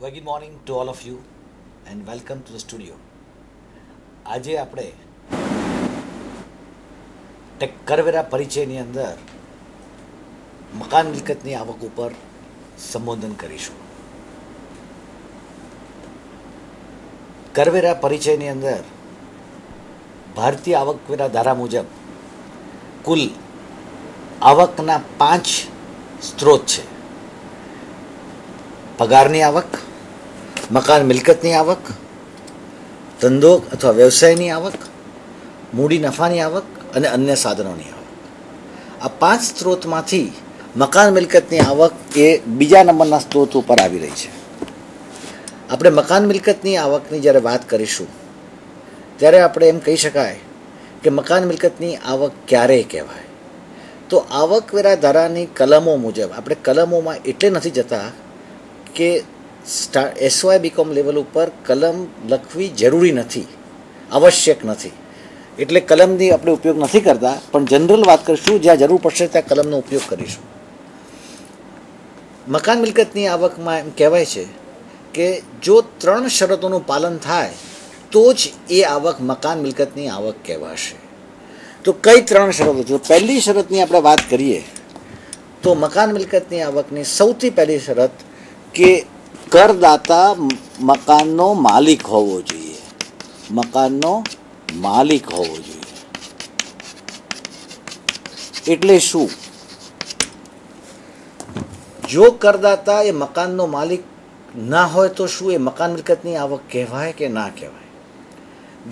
Very good morning to all of you and welcome to the studio આજે આપણે tech કરવેરા પરિચયની અંદર મકાન મિલકતની આવક ઉપર સંબોધન કરીશું કરવેરા પરિચયની અંદર ભારતીય આવકવેરા ધારા મુજબ કુલ આવકના પાંચ સ્ત્રોત છે પગારની આવક મકાન મિલકતની આવક ધંધો અથવા વ્યવસાયની આવક મૂડી નફાની આવક અને અન્ય સાધનોની આવક આ પાંચ સ્ત્રોતમાંથી મકાન મિલકતની આવક એ બીજા નંબરના સ્ત્રોત ઉપર આવી રહી છે આપણે મકાન મિલકતની આવકની જ્યારે વાત કરીશું ત્યારે આપણે એમ કહી શકાય કે મકાન મિલકતની આવક ક્યારે કહેવાય તો આવકવેરા ધારાની કલમો મુજબ આપણે કલમોમાં એટલે નથી જતા કે સ્ટા એસવાય બીકોમ લેવલ ઉપર કલમ લખવી જરૂરી નથી આવશ્યક નથી એટલે કલમની આપણે ઉપયોગ નથી કરતા પણ જનરલ વાત કરીશું જ્યાં જરૂર પડશે ત્યાં કલમનો ઉપયોગ કરીશું મકાન મિલકતની આવકમાં એમ કહેવાય છે કે જો ત્રણ શરતોનું પાલન થાય તો જ એ આવક મકાન મિલકતની આવક કહેવાશે તો કઈ ત્રણ શરતો છે પહેલી શરતની આપણે વાત કરીએ તો મકાન મિલકતની આવકની સૌથી પહેલી શરત કે કરદાતા મકાનનો માલિક હોવો જોઈએ મકાનનો માલિક હોવો જોઈએ એટલે શું જો કરદાતા એ મકાનનો માલિક ના હોય તો શું એ મકાન મિલકતની આવક કહેવાય કે ના કહેવાય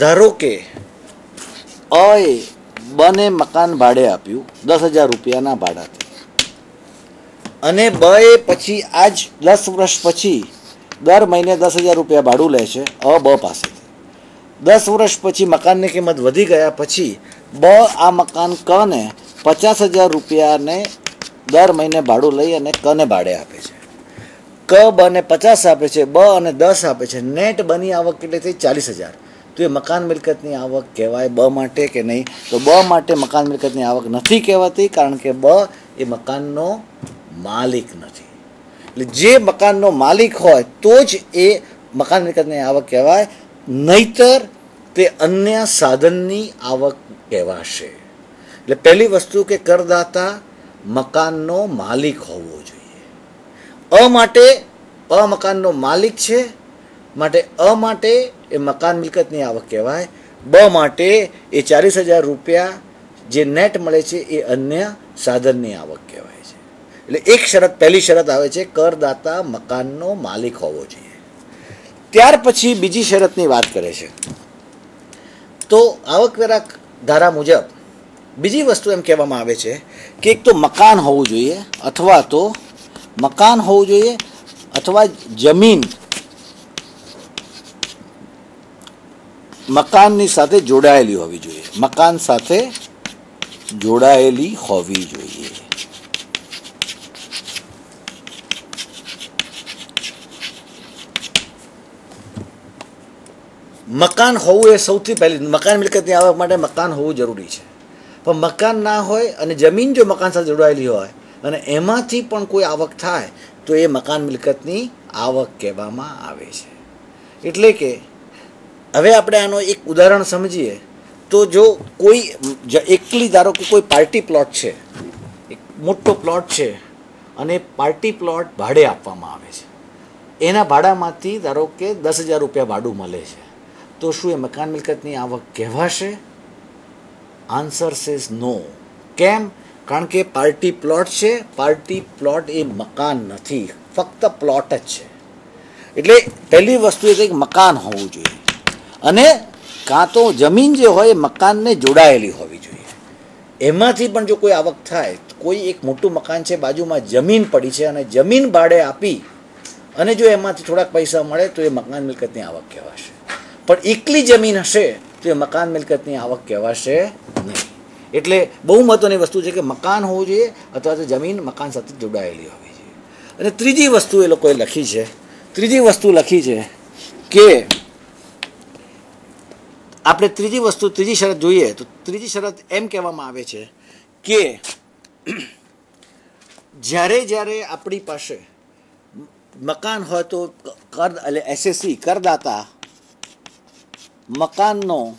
ધારો કે અએ બને મકાન ભાડે આપ્યું દસ હજાર રૂપિયાના ભાડાથી અને બ એ પછી આજ દસ વર્ષ પછી દર મહિને દસ હજાર રૂપિયા ભાડું લે છે અ બ પાસેથી દસ વર્ષ પછી મકાનની કિંમત વધી ગયા પછી બ આ મકાન કને પચાસ હજાર રૂપિયાને દર મહિને ભાડું લઈ અને કને ભાડે આપે છે ક બ બને પચાસ આપે છે બ અને દસ આપે છે નેટ બની આવક કેટલી થઈ ચાલીસ હજાર તો એ મકાન મિલકતની આવક કહેવાય બ માટે કે નહીં તો બ માટે મકાન મિલકતની આવક નથી કહેવાતી કારણ કે બ એ મકાનનો માલિક નથી એટલે જે મકાનનો માલિક હોય તો જ એ મકાન મિલકતની આવક કહેવાય નહીતર તે અન્ય સાધનની આવક કહેવાશે એટલે પહેલી વસ્તુ કે કરદાતા મકાનનો માલિક હોવો જોઈએ અ માટે અ મકાનનો માલિક છે માટે અ માટે એ મકાન મિલકતની આવક કહેવાય બ માટે એ ચાલીસ હજાર રૂપિયા જે નેટ મળે છે એ અન્ય સાધનની આવક કહેવાય એટલે એક શરત પહેલી શરત આવે છે કરદાતા મકાનનો માલિક હોવો જોઈએ ત્યાર પછી બીજી શરતની વાત કરે છે તો આવકવેરા ધારા મુજબ બીજી વસ્તુ એમ કહેવામાં આવે છે કે એક તો મકાન હોવું જોઈએ અથવા તો મકાન હોવું જોઈએ અથવા જમીન મકાનની સાથે જોડાયેલી હોવી જોઈએ મકાન સાથે જોડાયેલી હોવી જોઈએ મકાન હોવું એ સૌથી પહેલી મકાન મિલકતની આવક માટે મકાન હોવું જરૂરી છે પણ મકાન ના હોય અને જમીન જો મકાન સાથે જોડાયેલી હોય અને એમાંથી પણ કોઈ આવક થાય તો એ મકાન મિલકતની આવક કહેવામાં આવે છે એટલે કે હવે આપણે આનો એક ઉદાહરણ સમજીએ તો જો કોઈ એકલી ધારો કે કોઈ પાર્ટી પ્લોટ છે એક મોટો પ્લોટ છે અને પાર્ટી પ્લોટ ભાડે આપવામાં આવે છે એના ભાડામાંથી ધારો કે દસ હજાર રૂપિયા ભાડું મળે છે તો શું એ મકાન મિલકતની આવક કહેવાશે આન્સર સેઝ નો કેમ કારણ કે પાર્ટી પ્લોટ છે પાર્ટી પ્લોટ એ મકાન નથી ફક્ત પ્લોટ જ છે એટલે પહેલી વસ્તુ એ છે કે મકાન હોવું જોઈએ અને કાં તો જમીન જે હોય એ મકાનને જોડાયેલી હોવી જોઈએ એમાંથી પણ જો કોઈ આવક થાય કોઈ એક મોટું મકાન છે બાજુમાં જમીન પડી છે અને જમીન ભાડે આપી અને જો એમાંથી થોડાક પૈસા મળે તો એ મકાન મિલકતની આવક કહેવાશે પણ એકલી જમીન હશે તો એ મકાન મિલકતની આવક કહેવાશે નહીં એટલે બહુ મહત્વની વસ્તુ છે કે મકાન હોવું જોઈએ અથવા તો જમીન મકાન સાથે જોડાયેલી હોવી જોઈએ અને ત્રીજી વસ્તુ એ લોકોએ લખી છે ત્રીજી વસ્તુ લખી છે કે આપણે ત્રીજી વસ્તુ ત્રીજી શરત જોઈએ તો ત્રીજી શરત એમ કહેવામાં આવે છે કે જ્યારે જ્યારે આપણી પાસે મકાન હોય તો કર એટલે એસએસસી કરદાતા મકાનનો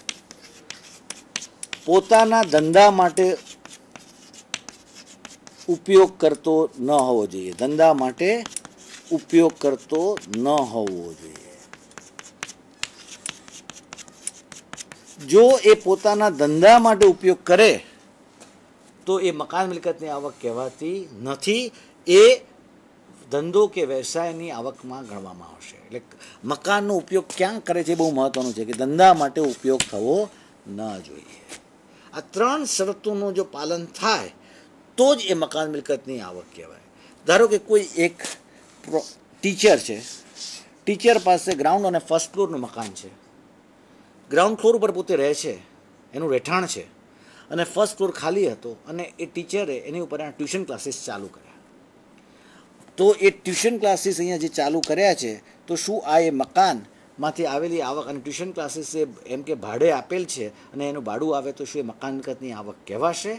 પોતાના ધંધા માટે ઉપયોગ કરતો ન હોવો જોઈએ ધંધા માટે ઉપયોગ કરતો ન હોવો જોઈએ જો એ પોતાના ધંધા માટે ઉપયોગ કરે તો એ મકાન મિલકતની આવક કહેવાતી નથી એ ધંધો કે વ્યવસાયની આવકમાં ગણવામાં આવશે એટલે મકાનનો ઉપયોગ ક્યાં કરે છે બહુ મહત્ત્વનું છે કે ધંધા માટે ઉપયોગ થવો ન જોઈએ આ ત્રણ શરતોનું જો પાલન થાય તો જ એ મકાન મિલકતની આવક કહેવાય ધારો કે કોઈ એક ટીચર છે ટીચર પાસે ગ્રાઉન્ડ અને ફર્સ્ટ ફ્લોરનું મકાન છે ગ્રાઉન્ડ ફ્લોર ઉપર પોતે રહે છે એનું રહેઠાણ છે અને ફર્સ્ટ ફ્લોર ખાલી હતો અને એ ટીચરે એની ઉપર ટ્યુશન ક્લાસીસ ચાલુ કરી તો એ ટ્યુશન ક્લાસીસ અહીંયા જે ચાલુ કર્યા છે તો શું આ એ મકાનમાંથી આવેલી આવક અને ટ્યુશન ક્લાસીસ એમ કે ભાડે આપેલ છે અને એનું ભાડું આવે તો શું એ મકાન મકાનકતની આવક કહેવાશે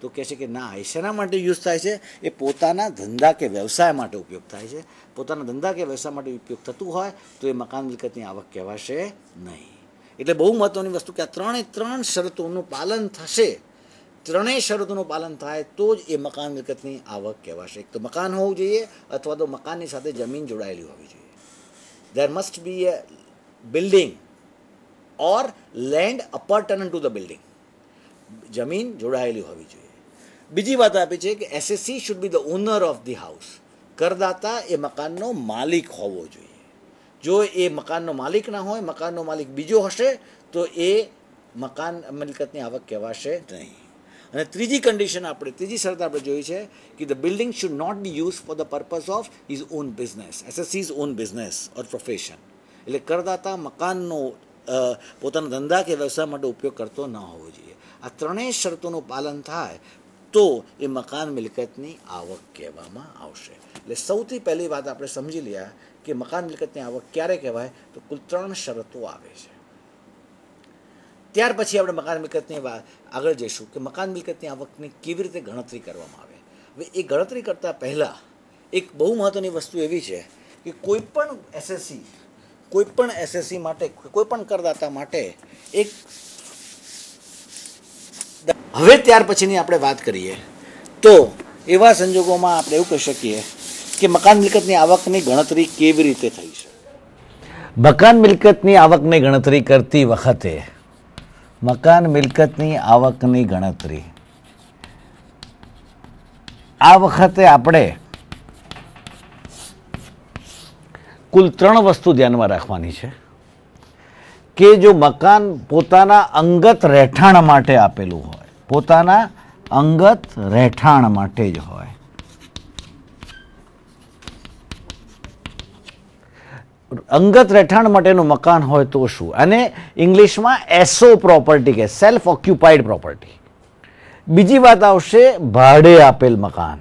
તો કહે છે કે ના એ શેના માટે યુઝ થાય છે એ પોતાના ધંધા કે વ્યવસાય માટે ઉપયોગ થાય છે પોતાના ધંધા કે વ્યવસાય માટે ઉપયોગ થતું હોય તો એ મકાન મિલકતની આવક કહેવાશે નહીં એટલે બહુ મહત્ત્વની વસ્તુ કે આ ત્રણે ત્રણ શરતોનું પાલન થશે ત્રણેય શરતોનું પાલન થાય તો જ એ મકાન મિલકતની આવક કહેવાશે એક તો મકાન હોવું જોઈએ અથવા તો મકાનની સાથે જમીન જોડાયેલી હોવી જોઈએ there must be a building or land appurtenant to the building જમીન જોડાયેલી હોવી જોઈએ બીજી વાત આપી છે કે assessee should be the owner of the house કરદાતા એ મકાનનો માલિક હોવો જોઈએ જો એ મકાનનો માલિક ના હોય મકાનનો માલિક બીજો હશે તો એ મકાન મિલકતની આવક કહેવાશે નહીં અને ત્રીજી કન્ડિશન આપણે ત્રીજી શરત આપણે જોઈ છે કે the building should not be use for the purpose of his own business as as his own business or profession એટલે કરદાતા મકાનનો પોતાના ધંધા કે વ્યવસાય માટે ઉપયોગ કરતો ન હોવો જોઈએ આ ત્રણેય શરતોનું પાલન થાય તો એ મકાન મિલકતની આવક કહેવામાં આવશે એટલે સૌથી પહેલી વાત આપણે સમજી લઈએ કે મકાન મિલકતની આવક ક્યારે કહેવાય તો કુલ ત્રણ શરતો આવે છે ત્યાર પછી આપણે મકાન મિલકતની વાત આગળ જઈશું કે મકાન મિલકતની આવકની કેવી રીતે ગણતરી કરવામાં આવે હવે એ ગણતરી કરતાં પહેલાં એક બહુ મહત્ત્વની વસ્તુ એવી છે કે કોઈ પણ એસએસસી કોઈ પણ એસએસસી માટે કોઈ પણ કરદાતા માટે એક હવે ત્યાર પછીની આપણે વાત કરીએ તો એવા સંજોગોમાં આપણે એવું કહી શકીએ કે મકાન મિલકતની આવકની ગણતરી કેવી રીતે થઈ છે મકાન મિલકતની આવકની ગણતરી કરતી વખતે મકાન મિલકતની આવકની ગણતરી આ વખતે આપણે કુલ ત્રણ વસ્તુ ધ્યાનમાં રાખવાની છે કે જો મકાન પોતાના અંગત રહેઠાણ માટે આપેલું હોય પોતાના અંગત રહેઠાણ માટે જ હોય અંગત રહેઠાણ માટેનું મકાન હોય તો શું અને ઇંગ્લિશમાં એસો પ્રોપર્ટી કે સેલ્ફ ઓક્યુપાઈડ પ્રોપર્ટી બીજી વાત આવશે ભાડે આપેલ મકાન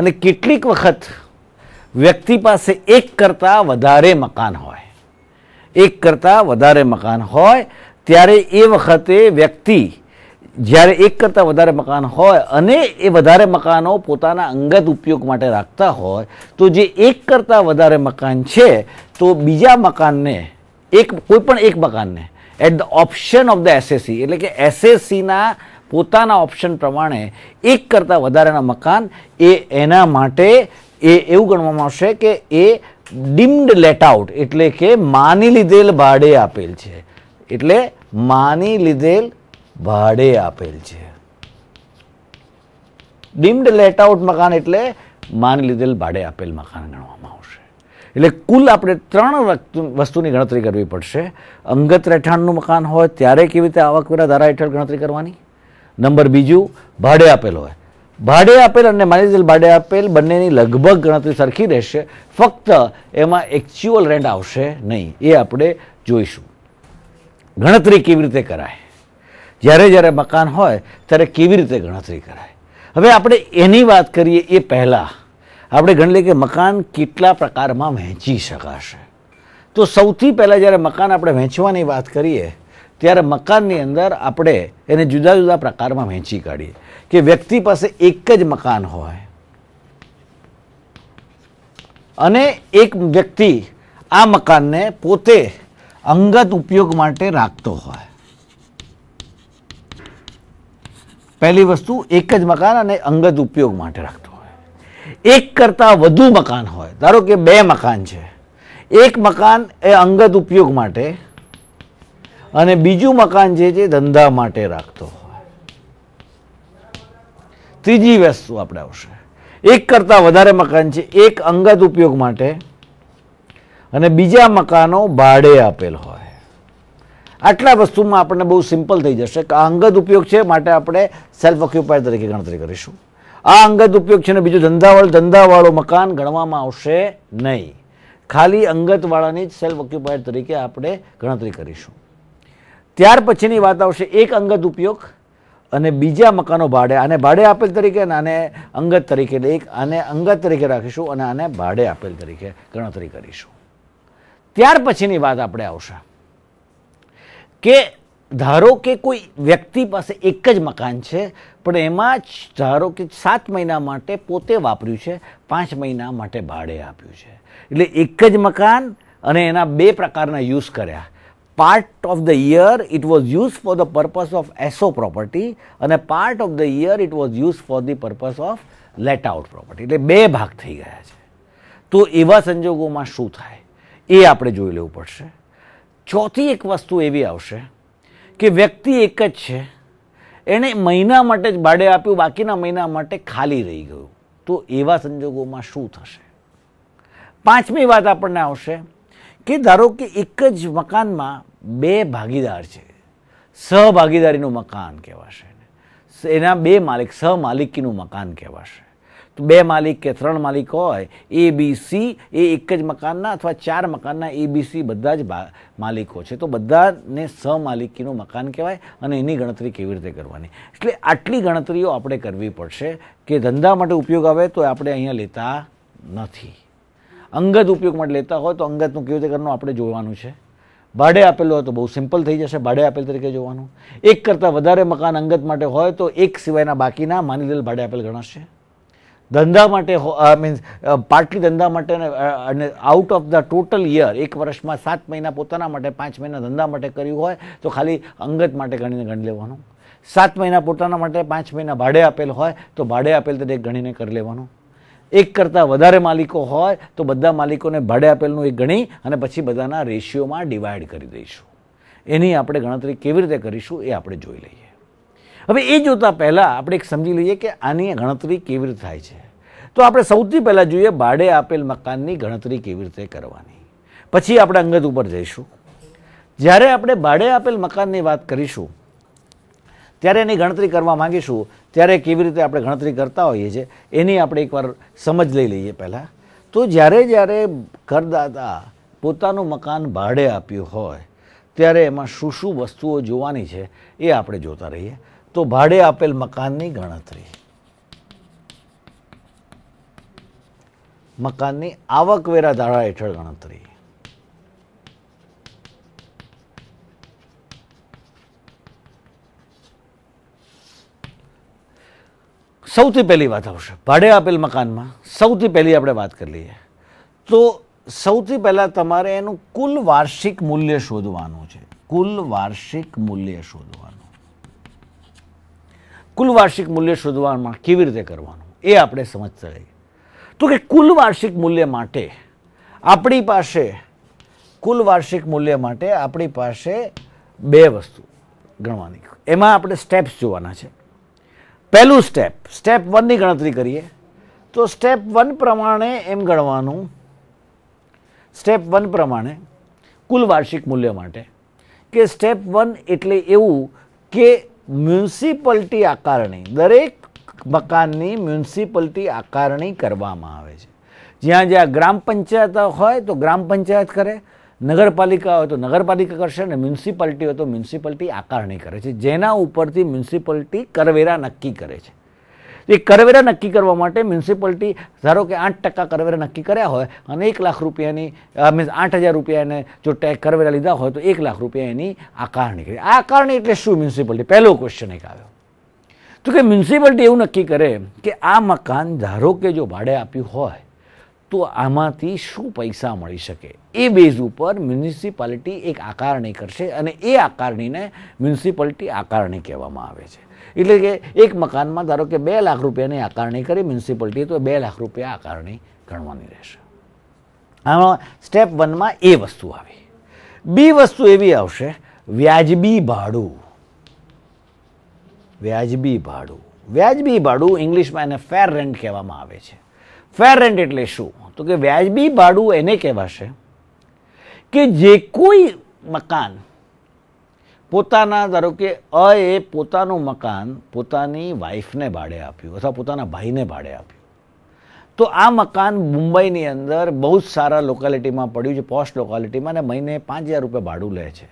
અને કેટલીક વખત વ્યક્તિ પાસે એક કરતાં વધારે મકાન હોય એક કરતાં વધારે મકાન હોય ત્યારે એ વખતે વ્યક્તિ જ્યારે એક કરતાં વધારે મકાન હોય અને એ વધારે મકાનો પોતાના અંગત ઉપયોગ માટે રાખતા હોય તો જે એક કરતાં વધારે મકાન છે તો બીજા મકાનને એક કોઈ પણ એક મકાનને at the option of the assessee એટલે કે એસએસસીના પોતાના ઓપ્શન પ્રમાણે એક કરતાં વધારેના મકાન એ એના માટે એ એવું ગણવામાં આવશે કે એ ડીમ્ડ લેટ આઉટ એટલે કે માની લીધેલ ભાડે આપેલ છે એટલે માની લીધેલ ભાડે આપેલ છે ડીમ્ડ લેટ આઉટ મકાન એટલે માની લીધેલ ભાડે આપેલ મકાન ગણવામાં આવશે એટલે કુલ આપણે ત્રણ વસ્તુની ગણતરી કરવી પડશે અંગત રહેઠાણનું મકાન હોય ત્યારે કેવી રીતે આવકવેરા ધારા હેઠળ ગણતરી કરવાની નંબર બીજું ભાડે આપેલ હોય ભાડે આપેલ અને માની લીધેલ ભાડે આપેલ બંનેની લગભગ ગણતરી સરખી રહેશે ફક્ત એમાં એકચ્યુઅલ રેન્ટ આવશે નહીં એ આપણે જોઈશું ગણતરી કેવી રીતે કરાય જ્યારે જ્યારે મકાન હોય ત્યારે કેવી રીતે ગણતરી કરાય હવે આપણે એની વાત કરીએ એ પહેલાં આપણે ગણી લઈએ કે મકાન કેટલા પ્રકારમાં વહેંચી શકાશે તો સૌથી પહેલાં જ્યારે મકાન આપણે વહેંચવાની વાત કરીએ ત્યારે મકાનની અંદર આપણે એને જુદા જુદા પ્રકારમાં વહેંચી કાઢીએ કે વ્યક્તિ પાસે એક જ મકાન હોય અને એક વ્યક્તિ આ મકાનને પોતે અંગત ઉપયોગ માટે રાખતો હોય પહેલી વસ્તુ એક જ મકાન અને અંગત ઉપયોગ માટે રાખતો હોય એક કરતાં વધુ મકાન હોય ધારો કે બે મકાન છે એક મકાન એ અંગત ઉપયોગ માટે અને બીજું મકાન જે છે ધંધા માટે રાખતો હોય ત્રીજી વસ્તુ આપણે આવશે એક કરતાં વધારે મકાન છે એક અંગત ઉપયોગ માટે અને બીજા મકાનો ભાડે આપેલ હોય આટલા વસ્તુમાં આપણને બહુ સિમ્પલ થઈ જશે કે આ અંગત ઉપયોગ છે માટે આપણે સેલ્ફ ઓક્યુપાયર તરીકે ગણતરી કરીશું આ અંગત ઉપયોગ છે ને બીજું ધંધાવાળું ધંધાવાળું મકાન ગણવામાં આવશે નહીં ખાલી અંગતવાળાની જ સેલ્ફ ઓક્યુપાયર તરીકે આપણે ગણતરી કરીશું ત્યાર પછીની વાત આવશે એક અંગત ઉપયોગ અને બીજા મકાનો ભાડે આને ભાડે આપેલ તરીકે અને આને અંગત તરીકે એક આને અંગત તરીકે રાખીશું અને આને ભાડે આપેલ તરીકે ગણતરી કરીશું ત્યાર પછીની વાત આપણે આવશે કે ધારો કે કોઈ વ્યક્તિ પાસે એક જ મકાન છે પણ એમાં જ ધારો કે સાત મહિના માટે પોતે વાપર્યું છે પાંચ મહિના માટે ભાડે આપ્યું છે એટલે એક જ મકાન અને એના બે પ્રકારના યુઝ કર્યા part of the year it was use for the purpose of S O property અને part of the year it was use for the purpose of let out property એટલે બે ભાગ થઈ ગયા છે તો એવા સંજોગોમાં શું થાય એ આપણે જોઈ લેવું પડશે ચોથી એક વસ્તુ એવી આવશે કે વ્યક્તિ એક જ છે એણે મહિના માટે જ ભાડે આપ્યું બાકીના મહિના માટે ખાલી રહી ગયું તો એવા સંજોગોમાં શું થશે પાંચમી વાત આપણને આવશે કે ધારો કે એક જ મકાનમાં બે ભાગીદાર છે સહભાગીદારીનું મકાન કહેવાશે એના બે માલિક સહ માલિકીનું મકાન કહેવાશે બે માલિક કે ત્રણ માલિક હોય એ બી સી એ એક જ મકાનના અથવા ચાર મકાનના એ બી સી બધા જ માલિકો છે તો બધાને સહમાલિકીનું મકાન કહેવાય અને એની ગણતરી કેવી રીતે કરવાની એટલે આટલી ગણતરીઓ આપણે કરવી પડશે કે ધંધા માટે ઉપયોગ આવે તો આપણે અહીંયા લેતા નથી અંગત ઉપયોગ માટે લેતા હોય તો અંગતનું કેવી રીતે કરવાનું આપણે જોવાનું છે ભાડે આપેલું હોય તો બહુ સિમ્પલ થઈ જશે ભાડે આપેલ તરીકે જોવાનું એક કરતાં વધારે મકાન અંગત માટે હોય તો એક સિવાયના બાકીના માની લીધેલ ભાડે આપેલ ગણાશે ધંધા માટે મીન્સ પાર્ટલી ધંધા માટે અને out of the total year એક વર્ષમાં સાત મહિના પોતાના માટે પાંચ મહિના ધંધા માટે કર્યું હોય તો ખાલી અંગત માટે ગણીને ગણી લેવાનું સાત મહિના પોતાના માટે પાંચ મહિના ભાડે આપેલ હોય તો ભાડે આપેલ તરીકે ગણીને કરી લેવાનું એક કરતાં વધારે માલિકો હોય તો બધા માલિકોને ભાડે આપેલનું એક ગણી અને પછી બધાના રેશિયોમાં ડિવાઈડ કરી દઈશું એની આપણે ગણતરી કેવી રીતે કરીશું એ આપણે જોઈ લઈએ હવે એ જોતાં પહેલાં આપણે એક સમજી લઈએ કે આની ગણતરી કેવી રીતે થાય છે તો આપણે સૌથી પહેલાં જોઈએ ભાડે આપેલ મકાનની ગણતરી કેવી રીતે કરવાની પછી આપણે અંગત ઉપર જઈશું જ્યારે આપણે ભાડે આપેલ મકાનની વાત કરીશું ત્યારે એની ગણતરી કરવા માંગીશું ત્યારે કેવી રીતે આપણે ગણતરી કરતા હોઈએ છીએ એની આપણે એકવાર સમજ લઈ લઈએ પહેલાં તો જ્યારે જ્યારે કરદાતા પોતાનું મકાન ભાડે આપ્યું હોય ત્યારે એમાં શું શું વસ્તુઓ જોવાની છે એ આપણે જોતા રહીએ તો ભાડે આપેલ મકાનની ગણતરી મકાનની આવકવેરા ધારા હેઠળ ગણતરી સૌથી પહેલી વાત આવશે ભાડે આપેલ મકાનમાં સૌથી પહેલી આપણે વાત કરી લઈએ તો સૌથી પહેલાં તમારે એનું કુલ વાર્ષિક મૂલ્ય શોધવાનું છે કુલ વાર્ષિક મૂલ્ય શોધવાનું કુલ વાર્ષિક મૂલ્ય શોધવામાં કેવી રીતે કરવાનું એ આપણે સમજતા રહીએ તો કે કુલ વાર્ષિક મૂલ્ય માટે આપણી પાસે કુલ વાર્ષિક મૂલ્ય માટે આપણી પાસે બે વસ્તુ ગણવાની એમાં આપણે સ્ટેપ્સ જોવાના છે પહેલું સ્ટેપ સ્ટેપ વનની ગણતરી કરીએ તો સ્ટેપ વન પ્રમાણે એમ ગણવાનું સ્ટેપ વન પ્રમાણે કુલ વાર્ષિક મૂલ્ય માટે કે સ્ટેપ વન એટલે એવું કે મ્યુનિસિપલ્ટી આકારણી દરેક મકાનની મ્યુનિસિપલ્ટી આકારણી કરવામાં આવે છે જ્યાં જ્યાં ગ્રામ પંચાયત હોય તો ગ્રામ પંચાયત કરે નગરપાલિકા હોય તો નગરપાલિકા કરશે અને મ્યુનિસિપાલિટી હોય તો મ્યુનિસિપાલિટી આકારણી કરે છે જેના ઉપરથી મ્યુનિસિપાલિટી કરવેરા નક્કી કરે છે એ કરવેરા નક્કી કરવા માટે મ્યુનિસિપાલિટી ધારો કે આઠ ટકા કરવેરા નક્કી કર્યા હોય અને એક લાખ રૂપિયાની મીન્સ આઠ હજાર રૂપિયાને જો ટેક કરવેરા લીધા હોય તો એક લાખ રૂપિયા એની આકારણી કરી આકારણી એટલે શું મ્યુનિસિપાલિટી પહેલો ક્વેશ્ચન એક આવ્યો તો કે મ્યુનિસિપાલિટી એવું નક્કી કરે કે આ મકાન ધારો કે જો ભાડે આપ્યું હોય તો આમાંથી શું પૈસા મળી શકે એ બેઝ ઉપર મ્યુનિસિપાલિટી એક આકારણી કરશે અને એ આકારણીને મ્યુનિસિપાલિટી આકારણી કહેવામાં આવે છે એટલે કે એક મકાનમાં ધારો કે બે લાખ રૂપિયાની આકારણી કરી મ્યુનિસિપાલિટી તો બે લાખ રૂપિયા આકારણી ગણવાની રહેશે આમાં સ્ટેપ વનમાં એ વસ્તુ આવી બી વસ્તુ એવી આવશે વ્યાજબી ભાડું વ્યાજબી ભાડું વ્યાજબી ભાડું ઇંગ્લિશમાં એને ફેર રેન્ટ કહેવામાં આવે છે ફેર રેન્ટ એટલે શું તો કે વ્યાજબી ભાડું એને કહેવાશે કે જે કોઈ મકાન પોતાના ધારો કે અ એ પોતાનું મકાન પોતાની વાઈફને ભાડે આપ્યું અથવા પોતાના ભાઈને ભાડે આપ્યું તો આ મકાન મુંબઈની અંદર બહુ જ સારા લોકાલિટીમાં પડ્યું છે પોસ્ટ લોકેલિટીમાં અને મહિને પાંચ હજાર રૂપિયા ભાડું લે છે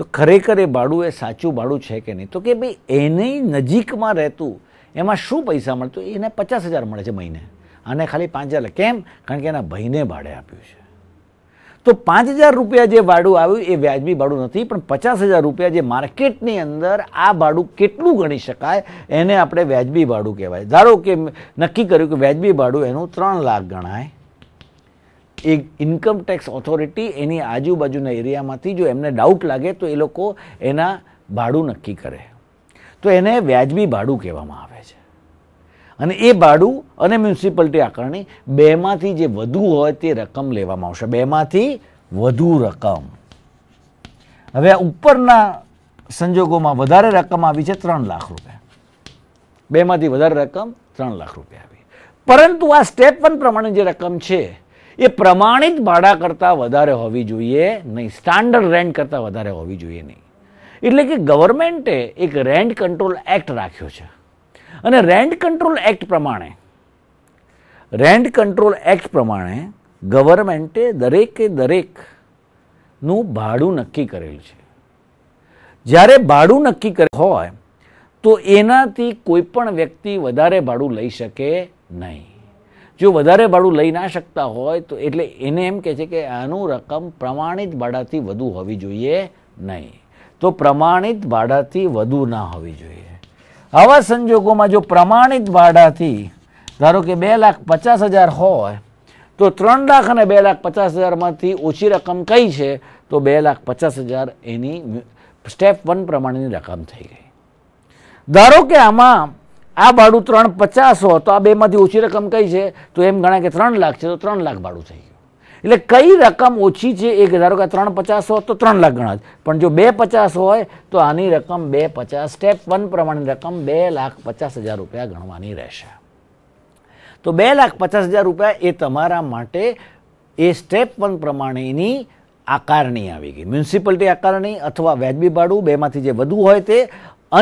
તો ખરેખર એ ભાડું એ સાચું ભાડું છે કે નહીં તો કે ભાઈ એની નજીકમાં રહેતું એમાં શું પૈસા મળતું એને પચાસ હજાર મળે છે મહિને અને ખાલી પાંચ હજાર કેમ કારણ કે એના ભાઈને ભાડે આપ્યું છે તો પાંચ હજાર રૂપિયા જે ભાડું આવ્યું એ વ્યાજબી ભાડું નથી પણ પચાસ હજાર રૂપિયા જે માર્કેટની અંદર આ ભાડું કેટલું ગણી શકાય એને આપણે વ્યાજબી ભાડું કહેવાય ધારો કે નક્કી કર્યું કે વ્યાજબી ભાડું એનું ત્રણ લાખ ગણાય એ ઇન્કમ ટેક્સ ઓથોરિટી એની આજુબાજુના એરિયામાંથી જો એમને ડાઉટ લાગે તો એ લોકો એના ભાડું નક્કી કરે તો એને વ્યાજબી ભાડું કહેવામાં આવે છે અને એ ભાડું અને મ્યુનિસિપાલિટી આકારણી બેમાંથી જે વધુ હોય તે રકમ લેવામાં આવશે બેમાંથી વધુ રકમ હવે ઉપરના સંજોગોમાં વધારે રકમ આવી છે ત્રણ લાખ રૂપિયા બેમાંથી વધારે રકમ ત્રણ લાખ રૂપિયા આવી પરંતુ આ સ્ટેપ વન પ્રમાણે જે રકમ છે એ પ્રમાણિત ભાડા કરતાં વધારે હોવી જોઈએ નહીં સ્ટાન્ડર્ડ રેન્ટ કરતાં વધારે હોવી જોઈએ નહીં એટલે કે ગવર્મેન્ટે એક રેન્ટ કંટ્રોલ એક્ટ રાખ્યો છે અને રેન્ટ કંટ્રોલ એક્ટ પ્રમાણે રેન્ટ કંટ્રોલ એક્ટ પ્રમાણે ગવર્મેન્ટે દરેકે દરેકનું ભાડું નક્કી કરેલું છે જ્યારે ભાડું નક્કી કરે હોય તો એનાથી કોઈ પણ વ્યક્તિ વધારે ભાડું લઈ શકે નહીં જો વધારે ભાડું લઈ ના શકતા હોય તો એટલે એને એમ કહે છે કે આનું રકમ પ્રમાણિત ભાડાથી વધુ હોવી જોઈએ નહીં તો પ્રમાણિત ભાડાથી વધુ ના હોવી જોઈએ આવા સંજોગોમાં જો પ્રમાણિત ભાડાથી ધારો કે બે લાખ પચાસ હજાર હોય તો ત્રણ લાખ અને બે લાખ પચાસ હજારમાંથી ઓછી રકમ કઈ છે તો બે લાખ પચાસ હજાર એની સ્ટેપ વન પ્રમાણેની રકમ થઈ ગઈ ધારો કે આમાં આ ભાડું ત્રણ પચાસ હોય તો આ બેમાંથી ઓછી રકમ કઈ છે તો એમ ગણાય કે ત્રણ લાખ છે તો ત્રણ લાખ ભાડું થઈ ગયું એટલે કઈ રકમ ઓછી છે એક ધારો કે ત્રણ પચાસ હોય તો ત્રણ લાખ ગણા પણ જો બે પચાસ હોય તો આની રકમ બે પચાસ સ્ટેપ વન પ્રમાણેની રકમ બે લાખ પચાસ હજાર રૂપિયા ગણવાની રહેશે તો બે લાખ પચાસ હજાર રૂપિયા એ તમારા માટે એ સ્ટેપ વન પ્રમાણેની આકારણી આવી ગઈ મ્યુનિસિપાલિટી આકારણી અથવા વ્યાજબી ભાડું બેમાંથી જે વધુ હોય તે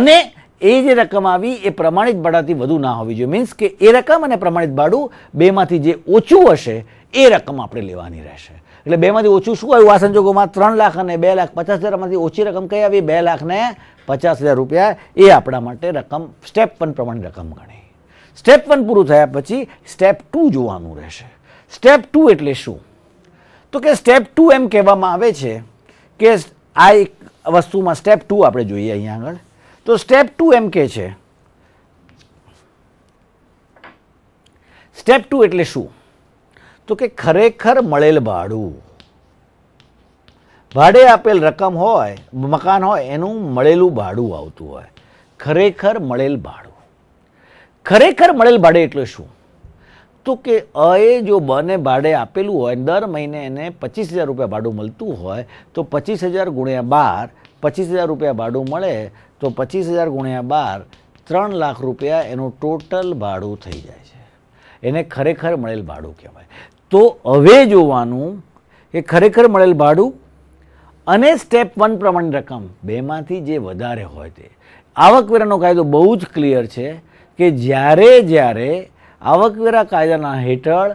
અને એ જે રકમ આવી એ પ્રમાણિત ભાડાથી વધુ ના હોવી જોઈએ મીન્સ કે એ રકમ અને પ્રમાણિત ભાડું બેમાંથી જે ઓછું હશે એ રકમ આપણે લેવાની રહેશે એટલે બેમાંથી ઓછું શું આવ્યું આ સંજોગોમાં ત્રણ લાખ અને બે લાખ પચાસ હજારમાંથી ઓછી રકમ કઈ આવી બે લાખને પચાસ હજાર રૂપિયા એ આપણા માટે રકમ સ્ટેપ વન પ્રમાણે રકમ ગણી સ્ટેપ વન પૂરું થયા પછી સ્ટેપ ટુ જોવાનું રહેશે સ્ટેપ ટુ એટલે શું તો કે સ્ટેપ ટુ એમ કહેવામાં આવે છે કે આ એક વસ્તુમાં સ્ટેપ ટુ આપણે જોઈએ અહીંયા આગળ તો સ્ટેપ ટુ એમ કે છે સ્ટેપ ટુ એટલે શું તો કે ખરેખર મળેલ ભાડું ભાડે આપેલ રકમ હોય મકાન હોય એનું મળેલું ભાડું આવતું હોય ખરેખર મળેલ ભાડું ખરેખર મળેલ ભાડે એટલે શું તો કે અએ જો બને ભાડે આપેલું હોય દર મહિને એને પચીસ હજાર રૂપિયા ભાડું મળતું હોય તો પચીસ હજાર ગુણ્યા બાર પચીસ હજાર રૂપિયા ભાડું મળે તો પચીસ હજાર ગુણ્યા બાર ત્રણ લાખ રૂપિયા એનું ટોટલ ભાડું થઈ જાય છે એને ખરેખર મળેલ ભાડું કહેવાય તો હવે જોવાનું કે ખરેખર મળેલ ભાડું અને સ્ટેપ વન પ્રમાણે રકમ બેમાંથી જે વધારે હોય તે આવકવેરાનો કાયદો બહુ જ ક્લિયર છે કે જ્યારે જ્યારે આવકવેરા કાયદાના હેઠળ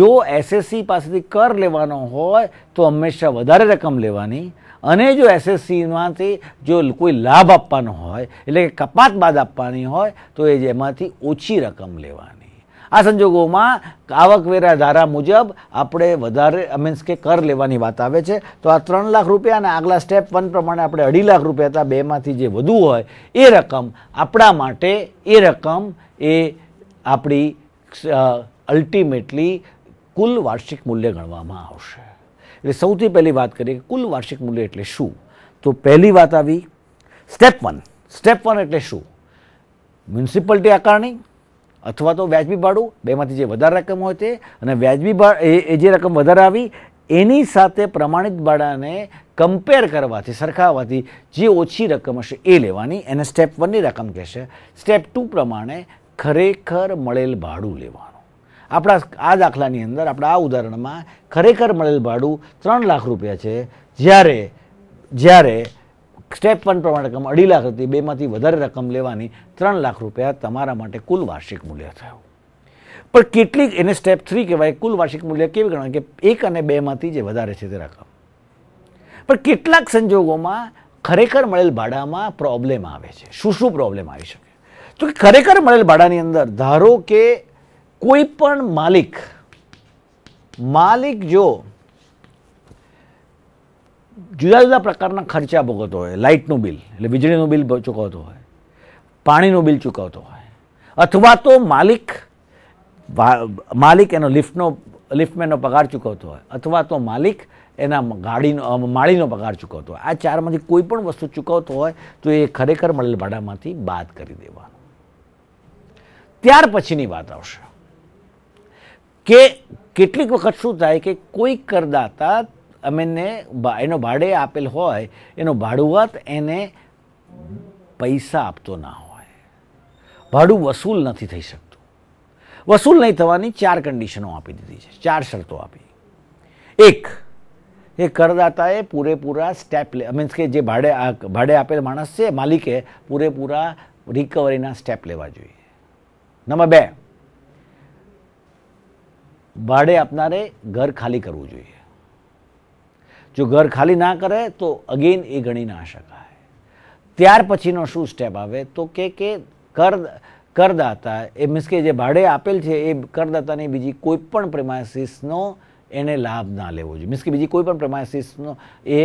જો એસએસસી પાસેથી કર લેવાનો હોય તો હંમેશા વધારે રકમ લેવાની અને જો એસએસસીમાંથી જો કોઈ લાભ આપવાનો હોય એટલે કે કપાત બાદ આપવાની હોય તો એ જેમાંથી ઓછી રકમ લેવાની આ સંજોગોમાં આવકવેરા ધારા મુજબ આપણે વધારે મીન્સ કે કર લેવાની વાત આવે છે તો આ ત્રણ લાખ રૂપિયા અને આગલા સ્ટેપ વન પ્રમાણે આપણે અઢી લાખ રૂપિયા હતા બેમાંથી જે વધુ હોય એ રકમ આપણા માટે એ રકમ એ આપણી અલ્ટિમેટલી કુલ વાર્ષિક મૂલ્ય ગણવામાં આવશે એટલે સૌથી પહેલી વાત કરીએ કે કુલ વાર્ષિક મૂલ્ય એટલે શું તો પહેલી વાત આવી સ્ટેપ વન સ્ટેપ વન એટલે શું મ્યુનિસિપાલિટી આકારણી અથવા તો વ્યાજબી ભાડું બેમાંથી જે વધારે રકમ હોય તે અને વ્યાજબી ભાડ એ જે રકમ વધારે આવી એની સાથે પ્રમાણિત ભાડાને કમ્પેર કરવાથી સરખાવવાથી જે ઓછી રકમ હશે એ લેવાની એને સ્ટેપ વનની રકમ કહેશે સ્ટેપ ટુ પ્રમાણે ખરેખર મળેલ ભાડું લેવાનું આપણા આ દાખલાની અંદર આપણા આ ઉદાહરણમાં ખરેખર મળેલ ભાડું ત્રણ લાખ રૂપિયા છે જ્યારે જ્યારે સ્ટેપ વન પ્રમાણે રકમ અઢી લાખ હતી બેમાંથી વધારે રકમ લેવાની ત્રણ લાખ રૂપિયા તમારા માટે કુલ વાર્ષિક મૂલ્ય થયું પણ કેટલીક એને સ્ટેપ થ્રી કહેવાય કુલ વાર્ષિક મૂલ્ય કેવી ગણાય કે એક અને બેમાંથી જે વધારે છે તે રકમ પણ કેટલાક સંજોગોમાં ખરેખર મળેલ ભાડામાં પ્રોબ્લેમ આવે છે શું શું પ્રોબ્લેમ આવી શકે તો કે ખરેખર મળેલ ભાડાની અંદર ધારો કે કોઈ પણ માલિક માલિક જો જુદા જુદા પ્રકારના ખર્ચા ભોગવતો હોય લાઇટનું બિલ એટલે વીજળીનું બિલ ચૂકવતો હોય પાણીનું બિલ ચૂકવતો હોય અથવા તો માલિક માલિક એનો લિફ્ટનો લિફ્ટમેનનો પગાર ચૂકવતો હોય અથવા તો માલિક એના ગાડીનો માળીનો પગાર ચૂકવતો હોય આ ચારમાંથી કોઈ પણ વસ્તુ ચૂકવતો હોય તો એ ખરેખર મળેલ ભાડામાંથી બાદ કરી દેવાનું ત્યાર પછીની વાત આવશે કે કેટલીક વખત શું થાય કે કોઈ કરદાતા અમેને એનો ભાડે આપેલ હોય એનો ભાડુઆત એને પૈસા આપતો ના હોય ભાડું વસૂલ નથી થઈ શકતું વસૂલ નહીં થવાની ચાર કન્ડિશનો આપી દીધી છે ચાર શરતો આપી એક એ કરદાતાએ પૂરેપૂરા સ્ટેપ લે મીન્સ કે જે ભાડે ભાડે આપેલ માણસ છે માલિકે પૂરેપૂરા રિકવરીના સ્ટેપ લેવા જોઈએ નંબર બે ભાડે આપનારે ઘર ખાલી કરવું જોઈએ જો ઘર ખાલી ના કરે તો અગેન એ ગણી ના શકાય ત્યાર પછીનો શું સ્ટેપ આવે તો કે કે કર કરદાતા એ મીન્સ કે જે ભાડે આપેલ છે એ કરદાતાની બીજી કોઈ પણ પ્રેમાઇસીસનો એને લાભ ના લેવો જોઈએ મીન્સ કે બીજી કોઈ પણ પ્રેમાઇસીસનો એ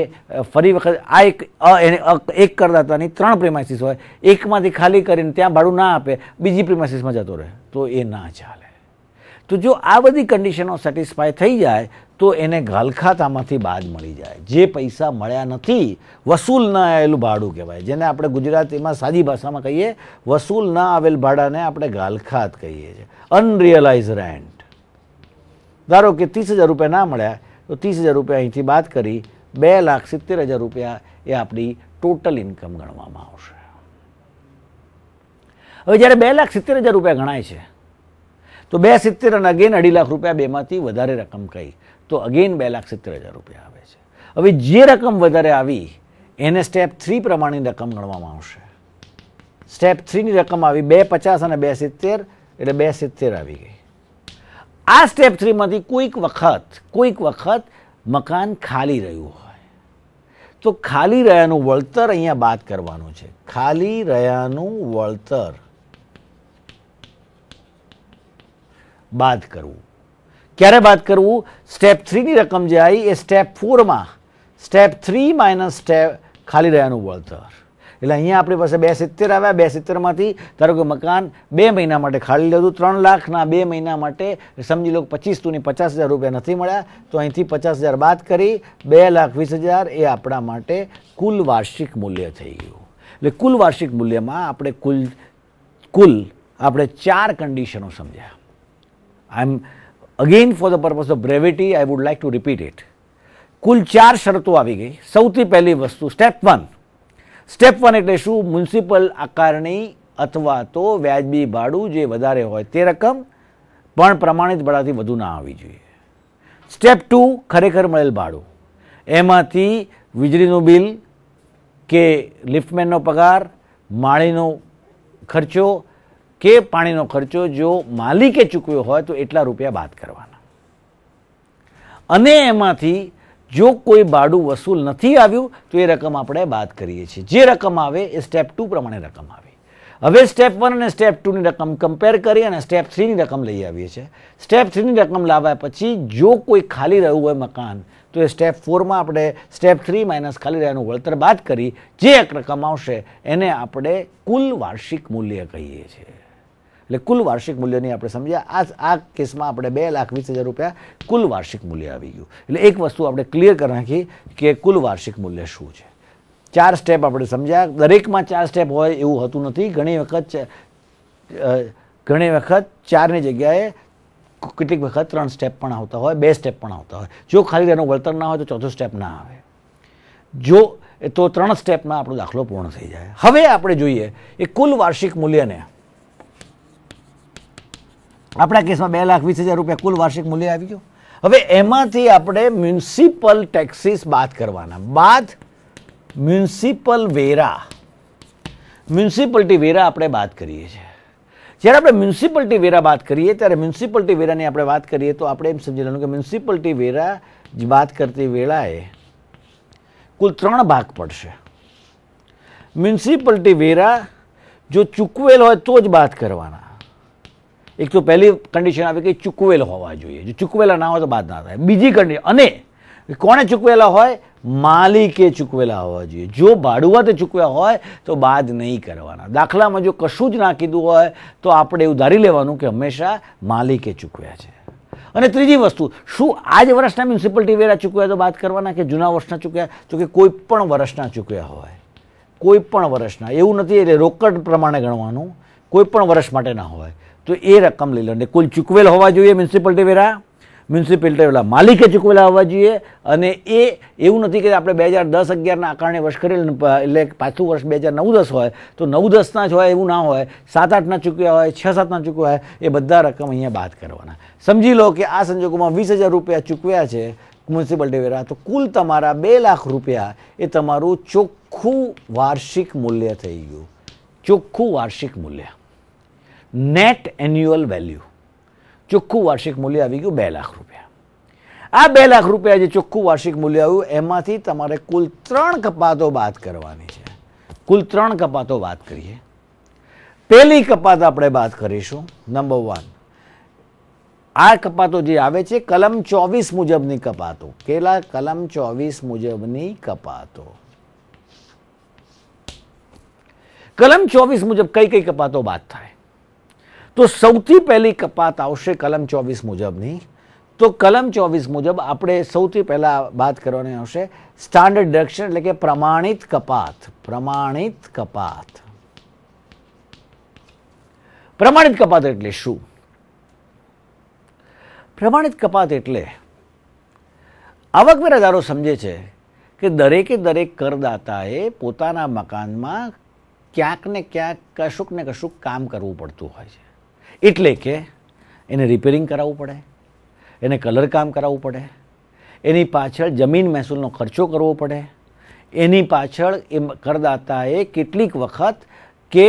ફરી વખત આ એક એને એક કરદાતાની ત્રણ પ્રેમાઇસીસ હોય એકમાંથી ખાલી કરીને ત્યાં ભાડું ના આપે બીજી પ્રેમાઇસીસમાં જતો રહે તો એ ના ચાલે તો જો આ બધી કન્ડિશનો સેટિસ્ફાય થઈ જાય તો એને ઘાલખાતામાંથી બાદ મળી જાય જે પૈસા મળ્યા નથી વસૂલ ન આવેલું ભાડું કહેવાય જેને આપણે ગુજરાતીમાં સાદી ભાષામાં કહીએ વસૂલ ન આવેલ ભાડાને આપણે ગાલખાત કહીએ છીએ અનરિયલાઇઝ રેન્ટ ધારો કે ત્રીસ હજાર રૂપિયા ના મળ્યા તો ત્રીસ હજાર રૂપિયા અહીંથી બાદ કરી બે લાખ સિત્તેર હજાર રૂપિયા એ આપણી ટોટલ ઇન્કમ ગણવામાં આવશે હવે જ્યારે બે લાખ સિત્તેર હજાર રૂપિયા ગણાય છે તો બે સિત્તેર અને અગેન અઢી લાખ રૂપિયા બેમાંથી વધારે રકમ કહી તો અગેન બે લાખ સિત્તેર હજાર રૂપિયા આવે છે હવે જે રકમ વધારે આવી એને સ્ટેપ થ્રી પ્રમાણેની રકમ ગણવામાં આવશે સ્ટેપ થ્રીની રકમ આવી બે પચાસ અને બે સિત્તેર એટલે બે સિત્તેર આવી ગઈ આ સ્ટેપ થ્રીમાંથી કોઈક વખત કોઈક વખત મકાન ખાલી રહ્યું હોય તો ખાલી રહ્યાનું વળતર અહીંયા બાદ કરવાનું છે ખાલી રહ્યાનું વળતર બાદ કરવું ક્યારે બાદ કરવું સ્ટેપ થ્રીની રકમ જે આવી એ સ્ટેપ ફોરમાં સ્ટેપ થ્રી માઇનસ સ્ટેપ ખાલી રહ્યાનું વળતર એટલે અહીંયા આપણી પાસે બે સિત્તેર આવ્યા બે સિત્તેરમાંથી ધારો કે મકાન બે મહિના માટે ખાલી લીધું ત્રણ લાખના બે મહિના માટે સમજી લો પચીસ તુની પચાસ હજાર રૂપિયા નથી મળ્યા તો અહીંથી પચાસ હજાર બાદ કરી બે લાખ વીસ હજાર એ આપણા માટે કુલ વાર્ષિક મૂલ્ય થઈ ગયું એટલે કુલ વાર્ષિક મૂલ્યમાં આપણે કુલ કુલ આપણે ચાર કન્ડિશનો સમજ્યા I am again for the purpose of brevity I would like to repeat it. કુલ ચાર શરતો આવી ગઈ સૌથી પહેલી વસ્તુ સ્ટેપ વન સ્ટેપ વન એટલે શું મ્યુનિસિપલ આકારણી અથવા તો વ્યાજબી ભાડું જે વધારે હોય તે રકમ પણ પ્રમાણિત ભાડાથી વધુ ના આવવી જોઈએ સ્ટેપ ટુ ખરેખર મળેલ ભાડું એમાંથી વીજળીનું બિલ કે લિફ્ટમેનનો પગાર માળીનો ખર્ચો કે પાણીનો ખર્ચો જો માલિકે ચૂકવ્યો હોય તો એટલા રૂપિયા બાદ કરવાના અને એમાંથી જો કોઈ ભાડું વસૂલ નથી આવ્યું તો એ રકમ આપણે બાદ કરીએ છીએ જે રકમ આવે એ સ્ટેપ ટુ પ્રમાણે રકમ આવે હવે સ્ટેપ વન અને સ્ટેપ ટુની રકમ કમ્પેર કરી અને સ્ટેપ થ્રીની રકમ લઈ આવીએ છીએ સ્ટેપ થ્રીની રકમ લાવ્યા પછી જો કોઈ ખાલી રહ્યું હોય મકાન તો એ સ્ટેપ ફોરમાં આપણે સ્ટેપ થ્રી માઇનસ ખાલી રહ્યાનું વળતર બાદ કરી જે એક રકમ આવશે એને આપણે કુલ વાર્ષિક મૂલ્ય કહીએ છીએ એટલે કુલ વાર્ષિક મૂલ્યની આપણે સમજ્યા આ આ કેસમાં આપણે બે લાખ વીસ હજાર રૂપિયા કુલ વાર્ષિક મૂલ્ય આવી ગયું એટલે એક વસ્તુ આપણે ક્લિયર કરી નાખી કે કુલ વાર્ષિક મૂલ્ય શું છે ચાર સ્ટેપ આપણે સમજ્યા દરેકમાં ચાર સ્ટેપ હોય એવું હતું નથી ઘણી વખત ઘણી વખત ચારની જગ્યાએ કેટલીક વખત ત્રણ સ્ટેપ પણ આવતા હોય બે સ્ટેપ પણ આવતા હોય જો ખાલી તેનું વળતર ના હોય તો ચોથો સ્ટેપ ના આવે જો તો ત્રણ સ્ટેપમાં આપણો દાખલો પૂર્ણ થઈ જાય હવે આપણે જોઈએ એ કુલ વાર્ષિક મૂલ્યને આપણા કેસમાં બે લાખ વીસ હજાર રૂપિયા કુલ વાર્ષિક મૂલ્ય આવી ગયું હવે એમાંથી આપણે મ્યુનિસિપલ ટેક્સીસ બાદ કરવાના બાદ મ્યુનિસિપલ વેરા મ્યુનિસિપલ્ટી વેરા આપણે બાદ કરીએ છીએ જ્યારે આપણે મ્યુનિસિપલ્ટી વેરા વાત કરીએ ત્યારે મ્યુનિસિપલિટી વેરાની આપણે વાત કરીએ તો આપણે એમ સમજી લેવાનું કે મ્યુનિસિપલ્ટી વેરા વાત કરતી વેળાએ કુલ ત્રણ ભાગ પડશે મ્યુનિસિપલિટી વેરા જો ચૂકવેલ હોય તો જ બાદ કરવાના એક તો પહેલી કન્ડિશન આવે કે ચૂકવેલો હોવા જોઈએ જો ચૂકવેલા ના હોય તો બાદ ના થાય બીજી કન્ડિશન અને કોણે ચૂકવેલા હોય માલિકે ચૂકવેલા હોવા જોઈએ જો ભાડુઆતે ચૂકવ્યા હોય તો બાદ નહીં કરવાના દાખલામાં જો કશું જ ના કીધું હોય તો આપણે એવું ધારી લેવાનું કે હંમેશા માલિકે ચૂકવ્યા છે અને ત્રીજી વસ્તુ શું આજ વર્ષના મ્યુનિસિપલિટી વેરા ચૂકવ્યા તો બાદ કરવાના કે જૂના વર્ષના ચૂક્યા તો કે કોઈ પણ વર્ષના ચૂકવ્યા હોય કોઈ પણ વર્ષના એવું નથી એટલે રોકડ પ્રમાણે ગણવાનું કોઈ પણ વર્ષ માટે ના હોય તો એ રકમ લઈ લો અને કુલ ચૂકવેલ હોવા જોઈએ મ્યુનિસિપાલિટી વેરા મ્યુનિસિપાલિટીઓના માલિકે ચૂકવેલા હોવા જોઈએ અને એ એવું નથી કે આપણે બે હજાર દસ અગિયારના કારણે વર્ષ કરેલ એટલે પાછું વર્ષ બે હજાર નવ દસ હોય તો નવ દસના જ હોય એવું ના હોય સાત આઠના ચૂક્યા હોય છ સાતના ચૂક્યા હોય એ બધા રકમ અહીંયા બાદ કરવાના સમજી લો કે આ સંજોગોમાં વીસ હજાર રૂપિયા ચૂકવ્યા છે મ્યુનિસિપાલિટી વેરા તો કુલ તમારા બે લાખ રૂપિયા એ તમારું ચોખ્ખું વાર્ષિક મૂલ્ય થઈ ગયું ચોખ્ખું વાર્ષિક મૂલ્ય નેટ એન્યુઅલ વેલ્યુ ચોખ્ખું વાર્ષિક મૂલ્ય આવી ગયું બે લાખ રૂપિયા આ બે લાખ રૂપિયા જે ચોખ્ખું વાર્ષિક મૂલ્ય આવ્યું એમાંથી તમારે કુલ ત્રણ કપાતો બાદ કરવાની છે કુલ ત્રણ કપાતો વાત કરીએ પહેલી કપાત આપણે વાત કરીશું નંબર વન આ કપાતો જે આવે છે કલમ ચોવીસ મુજબની કપાતો કેલા કલમ ચોવીસ મુજબની કપાતો કલમ ચોવીસ મુજબ કઈ કઈ કપાતો બાદ થાય તો સૌથી પહેલી કપાત આવશે કલમ ચોવીસ મુજબની તો કલમ ચોવીસ મુજબ આપણે સૌથી પહેલાં વાત કરવાની આવશે સ્ટાન્ડર્ડ ડિરેક્શન એટલે કે પ્રમાણિત કપાત પ્રમાણિત કપાત પ્રમાણિત કપાત એટલે શું પ્રમાણિત કપાત એટલે આવકવેરાદારો સમજે છે કે દરેકે દરેક કરદાતાએ પોતાના મકાનમાં ક્યાંક ને ક્યાંક કશુંક ને કશુંક કામ કરવું પડતું હોય છે એટલે કે એને રિપેરિંગ કરાવવું પડે એને કલર કામ કરાવવું પડે એની પાછળ જમીન મહેસૂલનો ખર્ચો કરવો પડે એની પાછળ એ કરદાતાએ કેટલીક વખત કે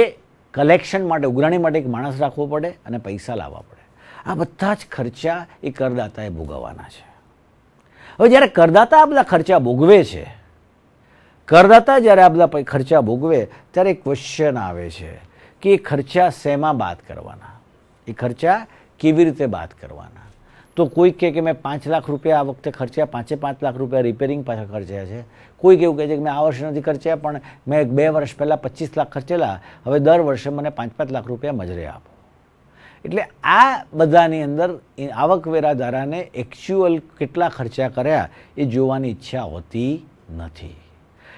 કલેક્શન માટે ઉઘરાણી માટે એક માણસ રાખવો પડે અને પૈસા લાવવા પડે આ બધા જ ખર્ચા એ કરદાતાએ ભોગવવાના છે હવે જ્યારે કરદાતા આ બધા ખર્ચા ભોગવે છે કરદાતા જ્યારે આ બધા ખર્ચા ભોગવે ત્યારે ક્વેશ્ચન આવે છે કે એ ખર્ચા શેમાં બાદ કરવાના એ ખર્ચા કેવી રીતે બાદ કરવાના તો કોઈ કહે કે મેં પાંચ લાખ રૂપિયા આ વખતે ખર્ચ્યા પાંચે પાંચ લાખ રૂપિયા રિપેરિંગ પાછળ ખર્ચ્યા છે કોઈ એવું કહે છે કે મેં આ વર્ષે નથી ખર્ચ્યા પણ મેં બે વર્ષ પહેલાં પચીસ લાખ ખર્ચેલા હવે દર વર્ષે મને પાંચ પાંચ લાખ રૂપિયા મજરે આપો એટલે આ બધાની અંદર આવકવેરા ધારાને એકચ્યુઅલ કેટલા ખર્ચા કર્યા એ જોવાની ઈચ્છા હોતી નથી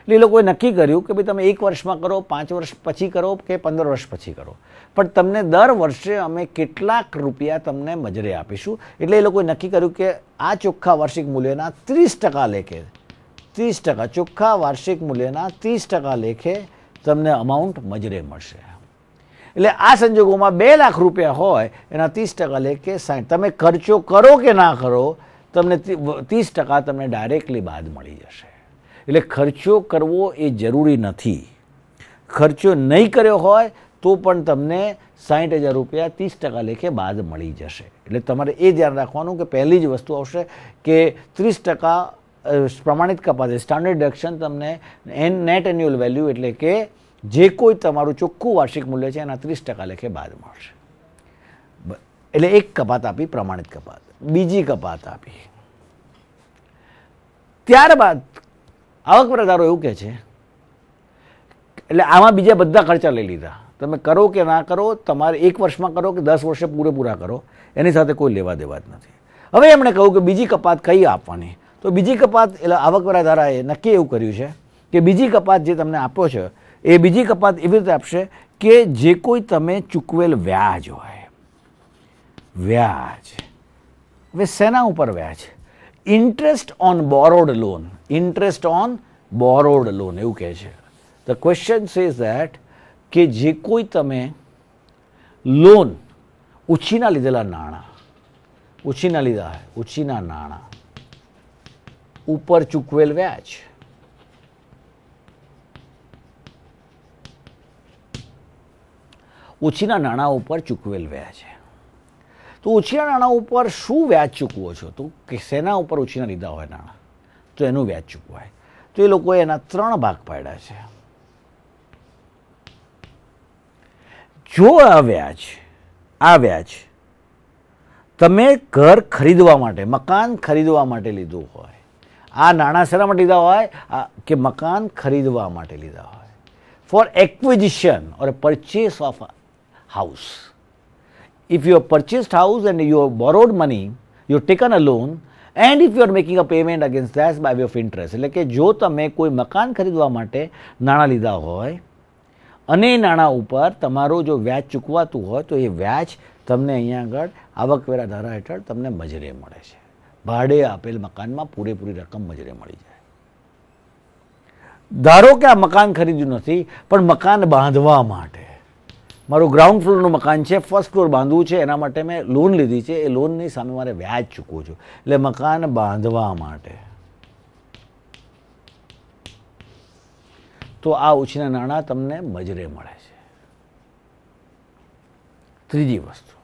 એટલે એ લોકોએ નક્કી કર્યું કે ભાઈ તમે એક વર્ષમાં કરો પાંચ વર્ષ પછી કરો કે પંદર વર્ષ પછી કરો પણ તમને દર વર્ષે અમે કેટલાક રૂપિયા તમને મજરે આપીશું એટલે એ લોકોએ નક્કી કર્યું કે આ ચોખ્ખા વાર્ષિક મૂલ્યના ત્રીસ ટકા લેખે ત્રીસ ટકા ચોખ્ખા વાર્ષિક મૂલ્યના ત્રીસ ટકા લેખે તમને અમાઉન્ટ મજરે મળશે એટલે આ સંજોગોમાં બે લાખ રૂપિયા હોય એના ત્રીસ ટકા લેખે કે તમે ખર્ચો કરો કે ના કરો તમને ત્રીસ ટકા તમને ડાયરેક્ટલી બાદ મળી જશે એટલે ખર્ચો કરવો એ જરૂરી નથી ખર્ચો નહીં કર્યો હોય તો પણ તમને સાહીઠ હજાર રૂપિયા ત્રીસ ટકા લેખે બાદ મળી જશે એટલે તમારે એ ધ્યાન રાખવાનું કે પહેલી જ વસ્તુ આવશે કે ત્રીસ ટકા પ્રમાણિત કપાત સ્ટાન્ડર્ડ ડિડક્શન તમને એન નેટ એન્યુઅલ વેલ્યુ એટલે કે જે કોઈ તમારું ચોખ્ખું વાર્ષિક મૂલ્ય છે એના ત્રીસ ટકા લેખે બાદ મળશે એટલે એક કપાત આપી પ્રમાણિત કપાત બીજી કપાત આપી ત્યારબાદ આવકવેરાદારો એવું કહે છે એટલે આમાં બીજા બધા ખર્ચા લઈ લીધા તમે કરો કે ના કરો તમારે એક વર્ષમાં કરો કે દસ વર્ષે પૂરેપૂરા કરો એની સાથે કોઈ લેવા દેવા જ નથી હવે એમણે કહ્યું કે બીજી કપાત કઈ આપવાની તો બીજી કપાત એટલે આવકવેરા નક્કી એવું કર્યું છે કે બીજી કપાત જે તમને આપ્યો છે એ બીજી કપાત એવી રીતે આપશે કે જે કોઈ તમે ચૂકવેલ વ્યાજ હોય વ્યાજ હવે શેના ઉપર વ્યાજ interest on borrowed loan interest on borrowed loan એવું કહે છે ધ ક્વેશ્ચન સેઝ ધેટ કે જે કોઈ તમે લોન ઉછીના લીધેલા નાણાં ઉછીના લીધા ઉછીના નાણાં ઉપર ચૂકવેલ વ્યાજ ઉછીના નાણાં ઉપર ચૂકવેલ વ્યાજ તો ઓછીના નાણાં ઉપર શું વ્યાજ ચૂકવો છો તો કે શેના ઉપર ઓછીના લીધા હોય નાણાં તો એનું વ્યાજ ચૂકવાય તો એ લોકોએ એના ત્રણ ભાગ પાડ્યા છે જો આ વ્યાજ આ વ્યાજ તમે ઘર ખરીદવા માટે મકાન ખરીદવા માટે લીધું હોય આ નાણાં શેના માટે લીધા હોય કે મકાન ખરીદવા માટે લીધા હોય for acquisition or purchase of house if you have purchased house and you have borrowed money, you have taken a loan and if you are making a payment against that by way of interest એટલે કે જો તમે કોઈ મકાન ખરીદવા માટે નાણાં લીધા હોય અને નાણાં ઉપર તમારું જો વ્યાજ ચૂકવાતું હોય તો એ વ્યાજ તમને અહીંયા આગળ આવકવેરા ધારા હેઠળ તમને મજરે મળે છે ભાડે આપેલ મકાનમાં પૂરેપૂરી રકમ મજરે મળી જાય ધારો કે આ મકાન ખરીદ્યું નથી પણ મકાન બાંધવા માટે મારું ગ્રાઉન્ડ ફ્લોરનું મકાન છે ફર્સ્ટ ફ્લોર બાંધવું છે એના માટે મેં લોન લીધી છે એ લોનની સામે મારે વ્યાજ ચૂકવું છું એટલે મકાન બાંધવા માટે તો આ ઉછીના નાણાં તમને મજરે મળે છે ત્રીજી વસ્તુ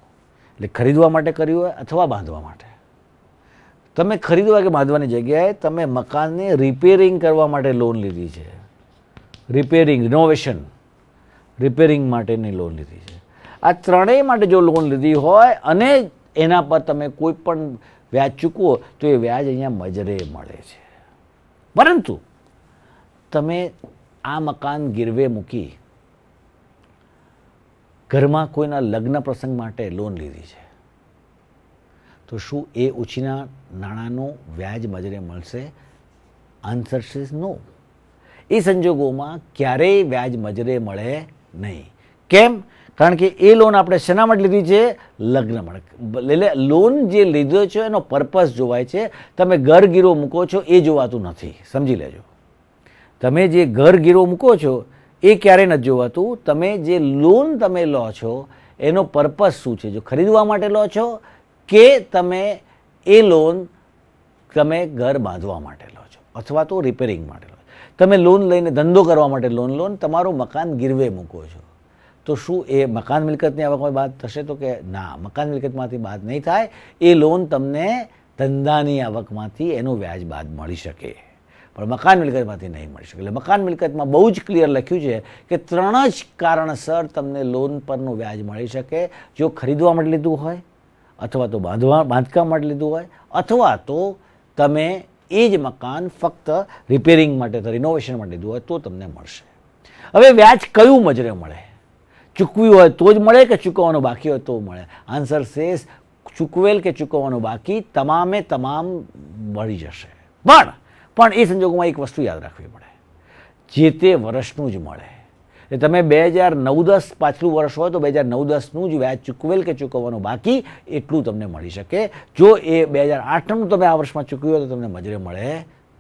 એટલે ખરીદવા માટે કર્યું હોય અથવા બાંધવા માટે તમે ખરીદવા કે બાંધવાની જગ્યાએ તમે મકાનને રિપેરિંગ કરવા માટે લોન લીધી છે રિપેરિંગ રિનોવેશન રિપેરિંગ માટેની લોન લીધી છે આ ત્રણેય માટે જો લોન લીધી હોય અને એના પર તમે કોઈ પણ વ્યાજ ચૂકવો તો એ વ્યાજ અહીંયા મજરે મળે છે પરંતુ તમે આ મકાન ગીરવે મૂકી ઘરમાં કોઈના લગ્ન પ્રસંગ માટે લોન લીધી છે તો શું એ ઉછીના નાણાંનું વ્યાજ મજરે મળશે આન્સર ઇઝ નો એ સંજોગોમાં ક્યારેય વ્યાજ મજરે મળે નહીં કેમ કારણ કે એ લોન આપણે શેના માટે લીધી છે લગ્ન એટલે લોન જે લીધો છે એનો પર્પસ જોવાય છે તમે ઘર ગીરો મૂકો છો એ જોવાતું નથી સમજી લેજો તમે જે ઘર ગીરો મૂકો છો એ ક્યારેય નથી જોવાતું તમે જે લોન તમે લો છો એનો પર્પસ શું છે જો ખરીદવા માટે લો છો કે તમે એ લોન તમે ઘર બાંધવા માટે લો છો અથવા તો રિપેરિંગ માટે લો તમે લોન લઈને ધંધો કરવા માટે લોન લો તમારું મકાન ગીરવે મૂકો છો તો શું એ મકાન મિલકતની આવકમાં બાદ થશે તો કે ના મકાન મિલકતમાંથી બાદ નહીં થાય એ લોન તમને ધંધાની આવકમાંથી એનું વ્યાજ બાદ મળી શકે પણ મકાન મિલકતમાંથી નહીં મળી શકે એટલે મકાન મિલકતમાં બહુ જ ક્લિયર લખ્યું છે કે ત્રણ જ કારણસર તમને લોન પરનું વ્યાજ મળી શકે જો ખરીદવા માટે લીધું હોય અથવા તો બાંધવા બાંધકામ માટે લીધું હોય અથવા તો તમે એ જ મકાન ફક્ત રિપેરિંગ માટે રિનોવેશન માટે લીધું હોય તો તમને મળશે હવે વ્યાજ કયું મજરે મળે ચૂકવ્યું હોય તો જ મળે કે ચૂકવવાનું બાકી હોય તો મળે આન્સર સેસ ચૂકવેલ કે ચૂકવવાનું બાકી તમામે તમામ મળી જશે પણ પણ એ સંજોગોમાં એક વસ્તુ યાદ રાખવી પડે જે તે વર્ષનું જ મળે એટલે તમે બે હજાર નવ દસ પાછલું વર્ષ હોય તો બે હજાર નવ દસનું જ વ્યાજ ચૂકવેલ કે ચૂકવવાનું બાકી એટલું તમને મળી શકે જો એ બે હજાર આઠમનું તમે આ વર્ષમાં ચૂકવ્યું હોય તો તમને મજરે મળે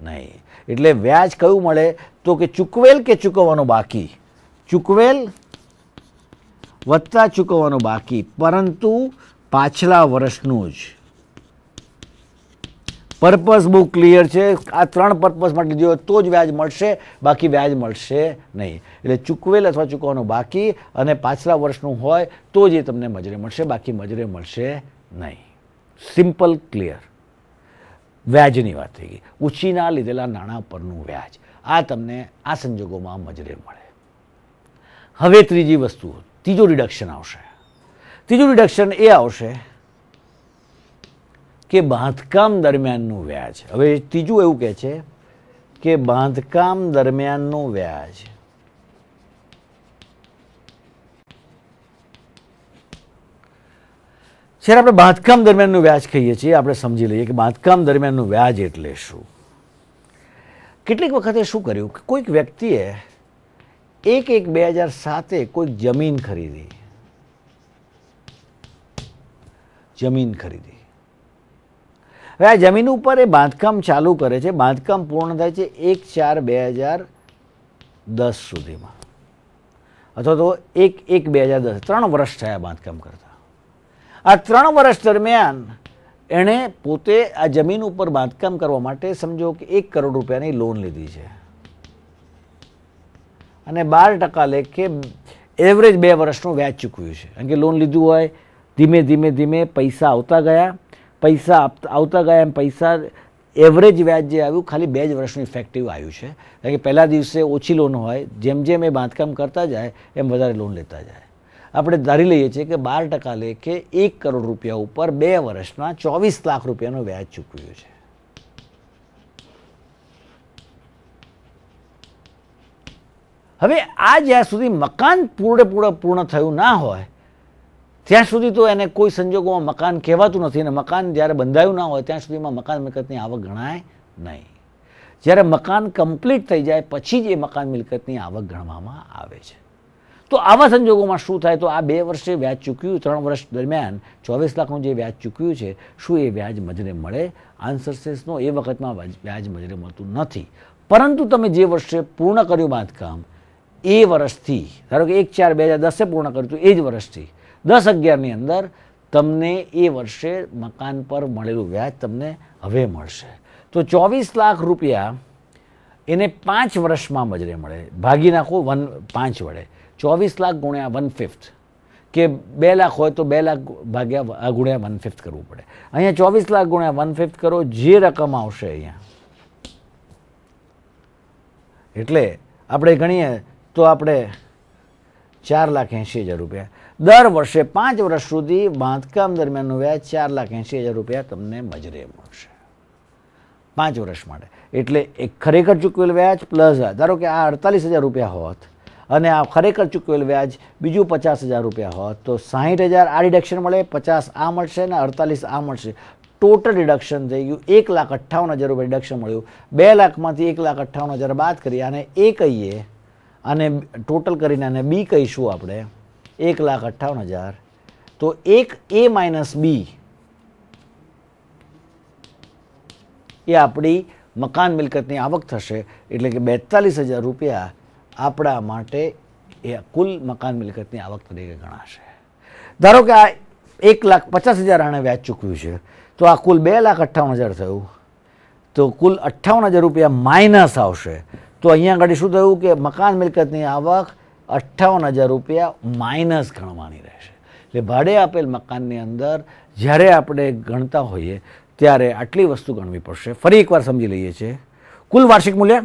નહીં એટલે વ્યાજ કયું મળે તો કે ચૂકવેલ કે ચૂકવવાનું બાકી ચૂકવેલ વત્તા ચૂકવવાનું બાકી પરંતુ પાછલા વર્ષનું જ પર્પસ બહુ ક્લિયર છે આ ત્રણ પર્પસ માટે લીધો તો જ વ્યાજ મળશે બાકી વ્યાજ મળશે નહીં એટલે ચૂકવેલ અથવા ચૂકવવાનું બાકી અને પાછલા વર્ષનું હોય તો જ એ તમને મજરે મળશે બાકી મજરે મળશે નહીં સિમ્પલ ક્લિયર વ્યાજની વાત થઈ ગઈ ઉછીના લીધેલા નાણાં પરનું વ્યાજ આ તમને આ સંજોગોમાં મજરે મળે હવે ત્રીજી વસ્તુ ત્રીજો ડિડક્શન આવશે ત્રીજું ડિડક્શન એ આવશે કે બાંધકામ દરમિયાનનું વ્યાજ હવે ત્રીજું એવું કહે છે કે બાંધકામ દરમિયાનનું વ્યાજ જ્યારે આપણે બાંધકામ દરમિયાનનું વ્યાજ કહીએ છીએ આપણે સમજી લઈએ કે બાંધકામ દરમિયાનનું વ્યાજ એટલે શું કેટલીક વખતે શું કર્યું કે કોઈક વ્યક્તિએ એક એક બે હજાર સાતે કોઈક જમીન ખરીદી જમીન ખરીદી હવે આ જમીન ઉપર એ બાંધકામ ચાલુ કરે છે બાંધકામ પૂર્ણ થાય છે એક ચાર બે હજાર દસ સુધીમાં અથવા તો એક એક બે હજાર દસ ત્રણ વર્ષ થયા બાંધકામ કરતા આ ત્રણ વર્ષ દરમિયાન એણે પોતે આ જમીન ઉપર બાંધકામ કરવા માટે સમજો કે એક કરોડ રૂપિયાની લોન લીધી છે અને બાર ટકા લેખે એવરેજ બે વર્ષનું વ્યાજ ચૂકવ્યું છે કારણ કે લોન લીધું હોય ધીમે ધીમે ધીમે પૈસા આવતા ગયા પૈસા આવતા ગયા એમ પૈસા એવરેજ વ્યાજ જે આવ્યું ખાલી બે જ વર્ષનું ઇફેક્ટિવ આવ્યું છે કારણ કે પહેલા દિવસે ઓછી લોન હોય જેમ જેમ એ બાંધકામ કરતા જાય એમ વધારે લોન લેતા જાય આપણે ધારી લઈએ છીએ કે બાર ટકા લે કે એક કરોડ રૂપિયા ઉપર બે વર્ષના ચોવીસ લાખ રૂપિયાનો વ્યાજ ચૂકવ્યું છે હવે આ જ્યાં સુધી મકાન પૂરેપૂરા પૂર્ણ થયું ના હોય ત્યાં સુધી તો એને કોઈ સંજોગોમાં મકાન કહેવાતું નથી અને મકાન જ્યારે બંધાયું ના હોય ત્યાં સુધીમાં મકાન મિલકતની આવક ગણાય નહીં જ્યારે મકાન કમ્પ્લીટ થઈ જાય પછી જ એ મકાન મિલકતની આવક ગણવામાં આવે છે તો આવા સંજોગોમાં શું થાય તો આ બે વર્ષે વ્યાજ ચૂક્યું ત્રણ વર્ષ દરમિયાન ચોવીસ લાખનું જે વ્યાજ ચૂક્યું છે શું એ વ્યાજ મજરે મળે આન્સર સેસનો એ વખતમાં વ્યાજ મજરે મળતું નથી પરંતુ તમે જે વર્ષે પૂર્ણ કર્યું બાંધકામ એ વર્ષથી ધારો કે એક ચાર બે હજાર દસે પૂર્ણ કર્યું હતું એ જ વર્ષથી દસ અગિયારની અંદર તમને એ વર્ષે મકાન પર મળેલું વ્યાજ તમને હવે મળશે તો ચોવીસ લાખ રૂપિયા એને પાંચ વર્ષમાં મજરે મળે ભાગી નાખો વન પાંચ વડે ચોવીસ લાખ ગુણ્યા વન ફિફ્થ કે બે લાખ હોય તો બે લાખ ભાગ્યા ગુણ્યા વન ફિફ્થ કરવું પડે અહીંયા ચોવીસ લાખ ગુણ્યા વન ફિફ્થ કરો જે રકમ આવશે અહીંયા એટલે આપણે ગણીએ તો આપણે ચાર લાખ એંશી હજાર રૂપિયા દર વર્ષે પાંચ વર્ષ સુધી બાંધકામ દરમિયાનનું વ્યાજ ચાર લાખ એંશી હજાર રૂપિયા તમને મજરે મળશે પાંચ વર્ષ માટે એટલે એ ખરેખર ચૂકવેલ વ્યાજ પ્લસ ધારો કે આ અડતાલીસ હજાર રૂપિયા હોત અને આ ખરેખર ચૂકવેલ વ્યાજ બીજું પચાસ હજાર રૂપિયા હોત તો સાહીઠ હજાર આ ડિડક્શન મળે પચાસ આ મળશે અને અડતાલીસ આ મળશે ટોટલ ડિડક્શન થઈ ગયું એક લાખ અઠ્ઠાવન હજાર રૂપિયા ડિડક્શન મળ્યું બે લાખમાંથી એક લાખ અઠ્ઠાવન હજાર બાદ કરીએ અને એ કહીએ અને ટોટલ કરીને અને બી કહીશું આપણે એક લાખ અઠ્ઠાવન હજાર તો એક એ માઇનસ બી એ આપણી મકાન મિલકતની આવક થશે એટલે કે બેતાલીસ હજાર રૂપિયા આપણા માટે એ કુલ મકાન મિલકતની આવક તરીકે ગણાશે ધારો કે આ એક લાખ પચાસ હજાર આણે વ્યાજ ચૂકવ્યું છે તો આ કુલ બે લાખ અઠ્ઠાવન હજાર થયું તો કુલ અઠ્ઠાવન હજાર રૂપિયા માઇનસ આવશે તો અહીંયા આગળ શું થયું કે મકાન મિલકતની આવક અઠ્ઠાવન હજાર રૂપિયા માઇનસ ગણવાની રહેશે એટલે ભાડે આપેલ મકાનની અંદર જ્યારે આપણે ગણતા હોઈએ ત્યારે આટલી વસ્તુ ગણવી પડશે ફરી એકવાર સમજી લઈએ છીએ કુલ વાર્ષિક મૂલ્ય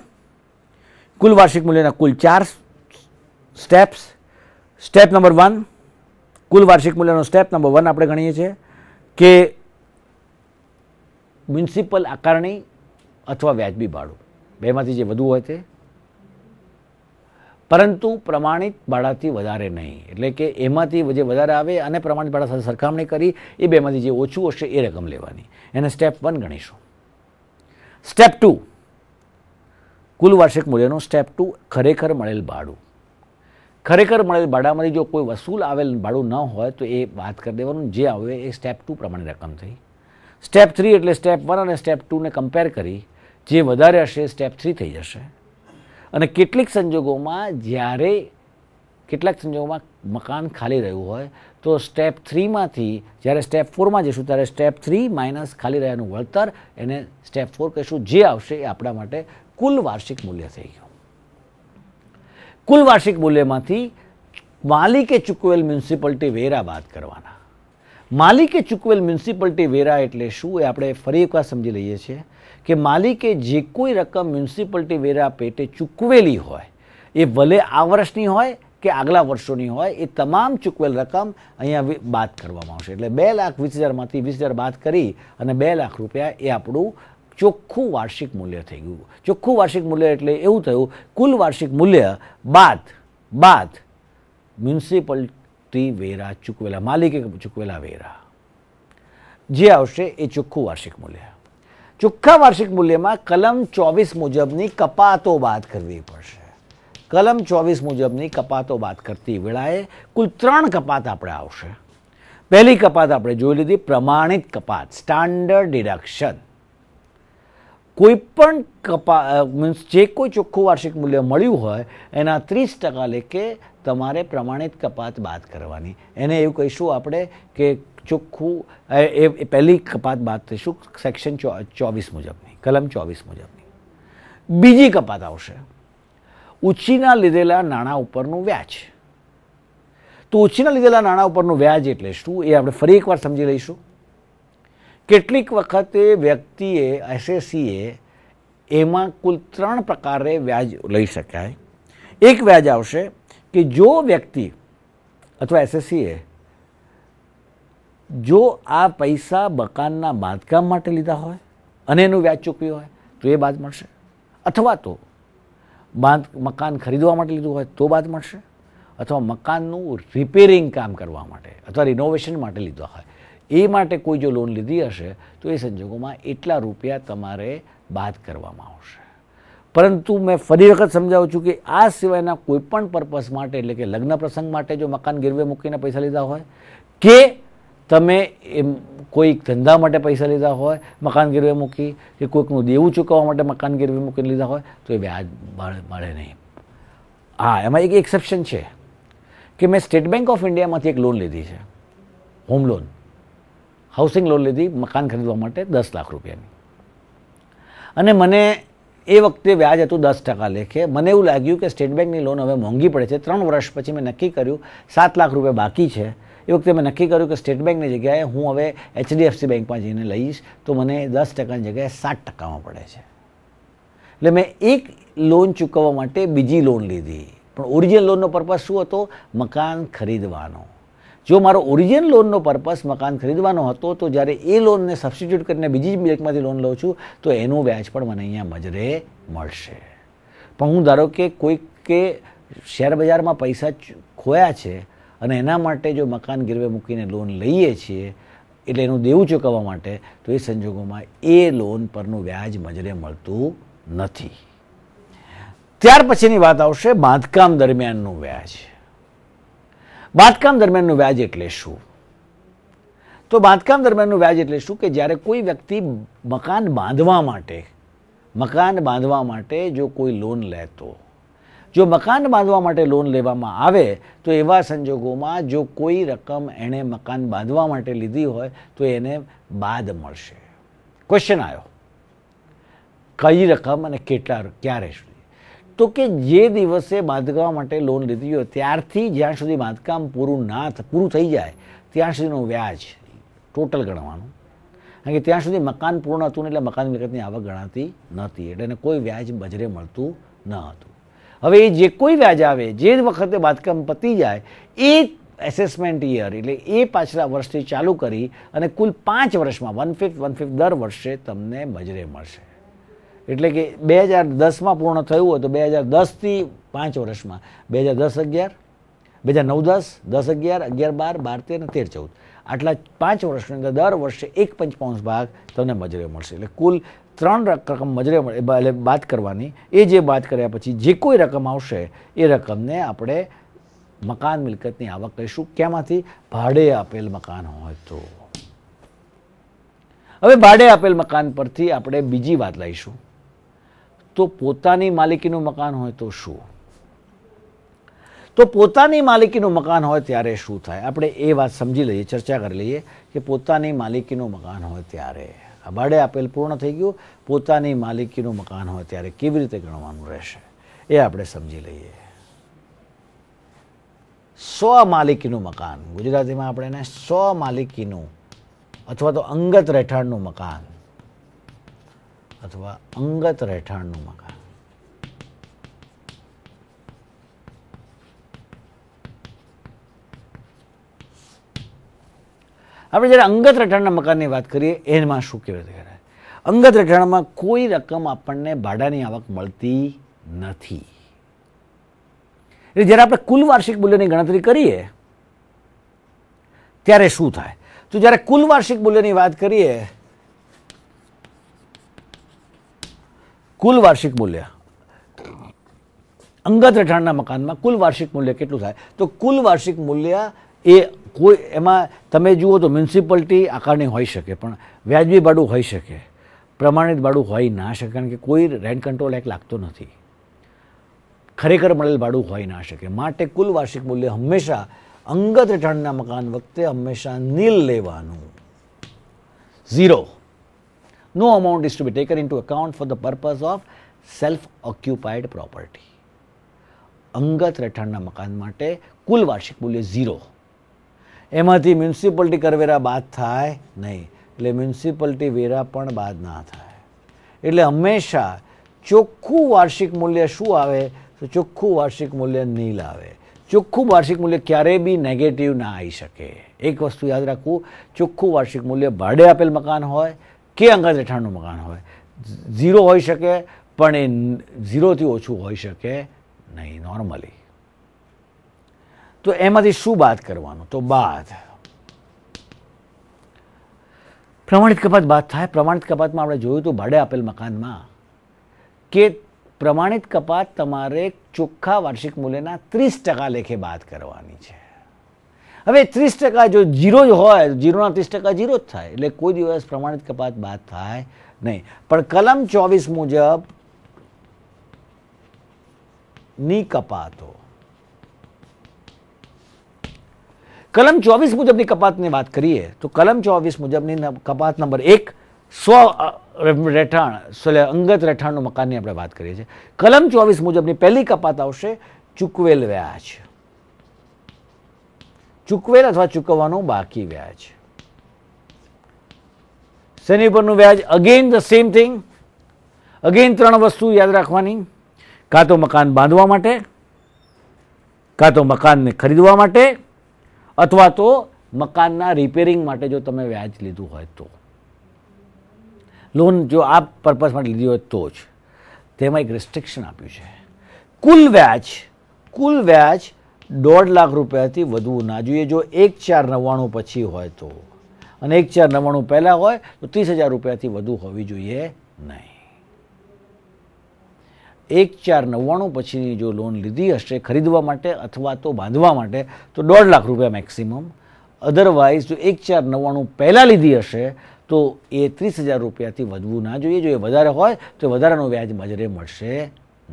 કુલ વાર્ષિક મૂલ્યના કુલ ચાર સ્ટેપ્સ સ્ટેપ નંબર વન કુલ વાર્ષિક મૂલ્યનો સ્ટેપ નંબર વન આપણે ગણીએ છીએ કે મ્યુનિસિપલ આકારણી અથવા વ્યાજબી ભાડું બેમાંથી જે વધુ હોય તે પરંતુ પ્રમાણિત ભાડાથી વધારે નહીં એટલે કે એમાંથી જે વધારે આવે અને પ્રમાણિત ભાડા સાથે સરખામણી કરી એ બેમાંથી જે ઓછું હશે એ રકમ લેવાની એને સ્ટેપ વન ગણીશું સ્ટેપ ટુ કુલ વાર્ષિક મૂલ્યનું સ્ટેપ ટુ ખરેખર મળેલ ભાડું ખરેખર મળેલ ભાડામાંથી જો કોઈ વસૂલ આવેલ ભાડું ન હોય તો એ વાત કરી દેવાનું જે આવે એ સ્ટેપ ટુ પ્રમાણે રકમ થઈ સ્ટેપ થ્રી એટલે સ્ટેપ વન અને સ્ટેપ ટુને કમ્પેર કરી જે વધારે હશે સ્ટેપ થ્રી થઈ જશે અને કેટલીક સંજોગોમાં જ્યારે કેટલાક સંજોગોમાં મકાન ખાલી રહ્યું હોય તો સ્ટેપ થ્રીમાંથી જ્યારે સ્ટેપ ફોરમાં જઈશું ત્યારે સ્ટેપ થ્રી માઇનસ ખાલી રહ્યાનું વળતર એને સ્ટેપ ફોર કહીશું જે આવશે એ આપણા માટે કુલ વાર્ષિક મૂલ્ય થઈ ગયું કુલ વાર્ષિક મૂલ્યમાંથી માલિકે ચૂકવેલ મ્યુનિસિપાલિટી વેરા બાદ કરવાના માલિકે ચૂકવેલ મ્યુનિસિપાલિટી વેરા એટલે શું એ આપણે ફરી એકવાર સમજી લઈએ છીએ કે માલિકે જે કોઈ રકમ મ્યુનિસિપાલિટી વેરા પેટે ચૂકવેલી હોય એ ભલે આ વર્ષની હોય કે આગલા વર્ષોની હોય એ તમામ ચૂકવેલ રકમ અહીંયા બાદ કરવામાં આવશે એટલે બે લાખ વીસ હજારમાંથી વીસ હજાર બાદ કરી અને બે લાખ રૂપિયા એ આપણું ચોખ્ખું વાર્ષિક મૂલ્ય થઈ ગયું ચોખ્ખું વાર્ષિક મૂલ્ય એટલે એવું થયું કુલ વાર્ષિક મૂલ્ય બાદ બાદ મ્યુનિસિપલિટી વેરા ચૂકવેલા માલિકે ચૂકવેલા વેરા જે આવશે એ ચોખ્ખું વાર્ષિક મૂલ્ય ચોખ્ખા વાર્ષિક મૂલ્યમાં કલમ ચોવીસ મુજબની કપાતો બાદ કરવી પડશે કલમ ચોવીસ મુજબની કપાતો બાદ કરતી વેળાએ કુલ ત્રણ કપાત આપણે આવશે પહેલી કપાત આપણે જોઈ લીધી પ્રમાણિત કપાત સ્ટાન્ડર્ડ ડિડક્શન કોઈપણ કપા મીન્સ જે કોઈ ચોખ્ખું વાર્ષિક મૂલ્ય મળ્યું હોય એના ત્રીસ ટકા લેખે તમારે પ્રમાણિત કપાત બાદ કરવાની એને એવું કહીશું આપણે કે ચોખ્ખું એ પહેલી કપાત બાદ થઈશું સેક્શન ચોવીસ મુજબની કલમ ચોવીસ મુજબની બીજી કપાત આવશે ઉછીના લીધેલા નાણાં ઉપરનું વ્યાજ તો ઉછીના લીધેલા નાણાં ઉપરનું વ્યાજ એટલે શું એ આપણે ફરી એકવાર સમજી લઈશું કેટલીક વખતે વ્યક્તિએ એસએસસીએ એમાં કુલ ત્રણ પ્રકારે વ્યાજ લઈ શકાય એક વ્યાજ આવશે કે જો વ્યક્તિ અથવા એસએસસીએ જો આ પૈસા મકાનના બાંધકામ માટે લીધા હોય અને એનું વ્યાજ ચૂકવ્યું હોય તો એ બાદ મળશે અથવા તો બાંધ મકાન ખરીદવા માટે લીધું હોય તો બાદ મળશે અથવા મકાનનું રિપેરિંગ કામ કરવા માટે અથવા રિનોવેશન માટે લીધા હોય એ માટે કોઈ જો લોન લીધી હશે તો એ સંજોગોમાં એટલા રૂપિયા તમારે બાદ કરવામાં આવશે પરંતુ મેં ફરી વખત સમજાવું છું કે આ સિવાયના કોઈપણ પર્પસ માટે એટલે કે લગ્ન પ્રસંગ માટે જો મકાન ગીરવે મૂકીને પૈસા લીધા હોય કે તમે કોઈક ધંધા માટે પૈસા લીધા હોય મકાન ગીરવે મૂકી કે કોઈકનું દેવું ચૂકવવા માટે મકાન ગીરવે મૂકી લીધા હોય તો એ વ્યાજ મળે નહીં હા એમાં એક એક્સેપ્શન છે કે મેં સ્ટેટ બેંક ઓફ ઇન્ડિયામાંથી એક લોન લીધી છે હોમ લોન હાઉસિંગ લોન લીધી મકાન ખરીદવા માટે દસ લાખ રૂપિયાની અને મને એ વખતે વ્યાજ હતું દસ ટકા લેખે મને એવું લાગ્યું કે સ્ટેટ બેંકની લોન હવે મોંઘી પડે છે ત્રણ વર્ષ પછી મેં નક્કી કર્યું સાત લાખ રૂપિયા બાકી છે એ વખતે મેં નક્કી કર્યું કે સ્ટેટ બેંકની જગ્યાએ હું હવે એચડીએફસી બેંકમાં જઈને લઈશ તો મને દસ ટકાની જગ્યાએ સાત ટકામાં પડે છે એટલે મેં એક લોન ચૂકવવા માટે બીજી લોન લીધી પણ ઓરિજિનલ લોનનો પર્પઝ શું હતો મકાન ખરીદવાનો જો મારો ઓરિજિનલ લોનનો પર્પસ મકાન ખરીદવાનો હતો તો જ્યારે એ લોનને સબસ્ટિટ્યૂટ કરીને બીજી બેંકમાંથી લોન લઉં છું તો એનું વ્યાજ પણ મને અહીંયા મજરે મળશે પણ હું ધારો કે કોઈકે શેર બજારમાં પૈસા ખોયા છે અને એના માટે જો મકાન ગીરવે મૂકીને લોન લઈએ છીએ એટલે એનું દેવું ચૂકવવા માટે તો એ સંજોગોમાં એ લોન પરનું વ્યાજ મજરે મળતું નથી ત્યાર પછીની વાત આવશે બાંધકામ દરમિયાનનું વ્યાજ બાંધકામ દરમિયાનનું વ્યાજ એટલે શું તો બાંધકામ દરમિયાનનું વ્યાજ એટલે શું કે જ્યારે કોઈ વ્યક્તિ મકાન બાંધવા માટે મકાન બાંધવા માટે જો કોઈ લોન લેતો જો મકાન બાંધવા માટે લોન લેવામાં આવે તો એવા સંજોગોમાં જો કોઈ રકમ એણે મકાન બાંધવા માટે લીધી હોય તો એને બાદ મળશે ક્વેશ્ચન આવ્યો કઈ રકમ અને કેટલા ક્યારે સુધી તો કે જે દિવસે બાંધવા માટે લોન લીધી હોય ત્યારથી જ્યાં સુધી બાંધકામ પૂરું ના પૂરું થઈ જાય ત્યાં સુધીનું વ્યાજ ટોટલ ગણવાનું કારણ કે ત્યાં સુધી મકાન પૂર્ણ હતું એટલે મકાન મિલકતની આવક ગણાતી નહોતી એટલે એને કોઈ વ્યાજ બજરે મળતું ન હતું હવે એ જે કોઈ વ્યાજ આવે જે વખતે બાંધકામ પતી જાય એ એસેસમેન્ટ યર એટલે એ પાછલા વર્ષથી ચાલુ કરી અને કુલ પાંચ વર્ષમાં વન ફિફ્થ વન ફિફ્થ દર વર્ષે તમને મજરે મળશે એટલે કે બે હજાર દસમાં પૂર્ણ થયું હોય તો બે હજાર દસથી પાંચ વર્ષમાં બે હજાર દસ અગિયાર બે હજાર નવ દસ દસ અગિયાર અગિયાર બાર બાર તેર અને તેર ચૌદ આટલા પાંચ વર્ષની અંદર દર વર્ષે એક પંચ ભાગ તમને મજરે મળશે એટલે કુલ ત્રણ રકમ મજરે મળે બાદ કરવાની એ જે બાદ કર્યા પછી જે કોઈ રકમ આવશે એ રકમને આપણે મકાન મિલકતની આવક કહીશું ક્યાંમાંથી ભાડે આપેલ મકાન હોય તો હવે ભાડે આપેલ મકાન પરથી આપણે બીજી વાત લઈશું તો પોતાની માલિકીનું મકાન હોય તો શું તો પોતાની માલિકીનું મકાન હોય ત્યારે શું થાય આપણે એ વાત સમજી લઈએ ચર્ચા કરી લઈએ કે પોતાની માલિકીનું મકાન હોય ત્યારે ભાડે આપેલ પૂર્ણ થઈ ગયું પોતાની માલિકીનું મકાન હોય ત્યારે કેવી રીતે ગણવાનું રહેશે એ આપણે સમજી લઈએ સ્વ માલિકીનું મકાન ગુજરાતીમાં આપણે એને સ્વ માલિકીનું અથવા તો અંગત રહેઠાણનું મકાન અથવા અંગત રહેઠાણનું મકાન આપણે જ્યારે અંગત રહેઠાણના મકાનની વાત કરીએ એમાં શું કેવી રીતે અંગત રહેઠાણમાં કોઈ રકમ આપણને ભાડાની આવક મળતી નથી એટલે જ્યારે આપણે કુલ વાર્ષિક મૂલ્યની ગણતરી કરીએ ત્યારે શું થાય તો જ્યારે કુલ વાર્ષિક મૂલ્યની વાત કરીએ કુલ વાર્ષિક મૂલ્ય અંગત રઠાણના મકાનમાં કુલ વાર્ષિક મૂલ્ય કેટલું થાય તો કુલ વાર્ષિક મૂલ્ય એ કોઈ એમાં તમે જુઓ તો મ્યુનિસિપાલિટી આકારની હોઈ શકે પણ વ્યાજબી ભાડું હોઈ શકે પ્રમાણિત ભાડું હોઈ ના શકે કારણ કે કોઈ રેન્ટ કંટ્રોલ એક્ટ લાગતો નથી ખરેખર મળેલ ભાડું હોઈ ના શકે માટે કુલ વાર્ષિક મૂલ્ય હંમેશા અંગત હેઠળના મકાન વખતે હંમેશા નીલ લેવાનું zero no amount is to be taken into account for the purpose of self occupied property અંગત રહેઠાણના મકાન માટે કુલ વાર્ષિક મૂલ્ય ઝીરો એમાંથી મ્યુનિસિપાલિટી કરવેરા બાદ થાય નહીં એટલે મ્યુનિસિપાલિટી વેરા પણ બાદ ના થાય એટલે હંમેશા ચોખ્ખું વાર્ષિક મૂલ્ય શું આવે તો ચોખ્ખું વાર્ષિક મૂલ્ય નહીં લાવે ચોખ્ખું વાર્ષિક મૂલ્ય ક્યારેય બી નેગેટિવ ના આવી શકે એક વસ્તુ યાદ રાખવું ચોખ્ખું વાર્ષિક મૂલ્ય ભાડે આપેલ મકાન હોય કે અંગત રહેઠાણનું મકાન હોય ઝીરો હોઈ શકે પણ એ ઝીરોથી ઓછું હોઈ શકે નહીં નોર્મલી તો એમાંથી શું બાદ કરવાનું તો બાદ પ્રમાણિત કપાત બાદ થાય પ્રમાણિત કપાતમાં આપણે જોયું હતું ભાડે આપેલ મકાનમાં કે પ્રમાણિત કપાત તમારે ચોખ્ખા વાર્ષિક મૂલ્યના ત્રીસ ટકા લેખે બાદ કરવાની છે હવે ત્રીસ ટકા જો જીરો જ હોય જીરોના ત્રીસ ટકા જીરો જ થાય એટલે કોઈ દિવસ પ્રમાણિત કપાત બાદ થાય નહીં પણ કલમ ચોવીસ મુજબ ની કપાતો કલમ ચોવીસ મુજબની કપાતની વાત કરીએ તો કલમ ચોવીસ મુજબની કપાત નંબર એક સ્વ રહેઠાણ એટલે અંગત રહેઠાણનું મકાનની આપણે વાત કરીએ છીએ કલમ ચોવીસ મુજબની પહેલી કપાત આવશે ચૂકવેલ વ્યાજ ચૂકવેલ અથવા ચૂકવવાનું બાકી વ્યાજ શેની ઉપરનું વ્યાજ again the same thing again ત્રણ વસ્તુ યાદ રાખવાની કાં તો મકાન બાંધવા માટે કાં તો મકાનને ખરીદવા માટે અથવા તો મકાનના રિપેરિંગ માટે જો તમે વ્યાજ લીધું હોય તો લોન જો આ પર્પસ માટે લીધી હોય તો જ તેમાં એક રિસ્ટ્રિક્શન આપ્યું છે કુલ વ્યાજ કુલ વ્યાજ દોઢ લાખ રૂપિયાથી વધુ ના જોઈએ જો એક ચાર નવ્વાણું પછી હોય તો અને એક ચાર નવ્વાણું પહેલાં હોય તો ત્રીસ હજાર રૂપિયાથી વધુ હોવી જોઈએ નહીં એક ચાર નવ્વાણું પછીની જો લોન લીધી હશે ખરીદવા માટે અથવા તો બાંધવા માટે તો દોઢ લાખ રૂપિયા મેક્સિમમ અધરવાઇઝ જો એક ચાર નવ્વાણું પહેલાં લીધી હશે તો એ ત્રીસ હજાર રૂપિયાથી વધવું ના જોઈએ જો એ વધારે હોય તો વધારાનું વ્યાજ મજરે મળશે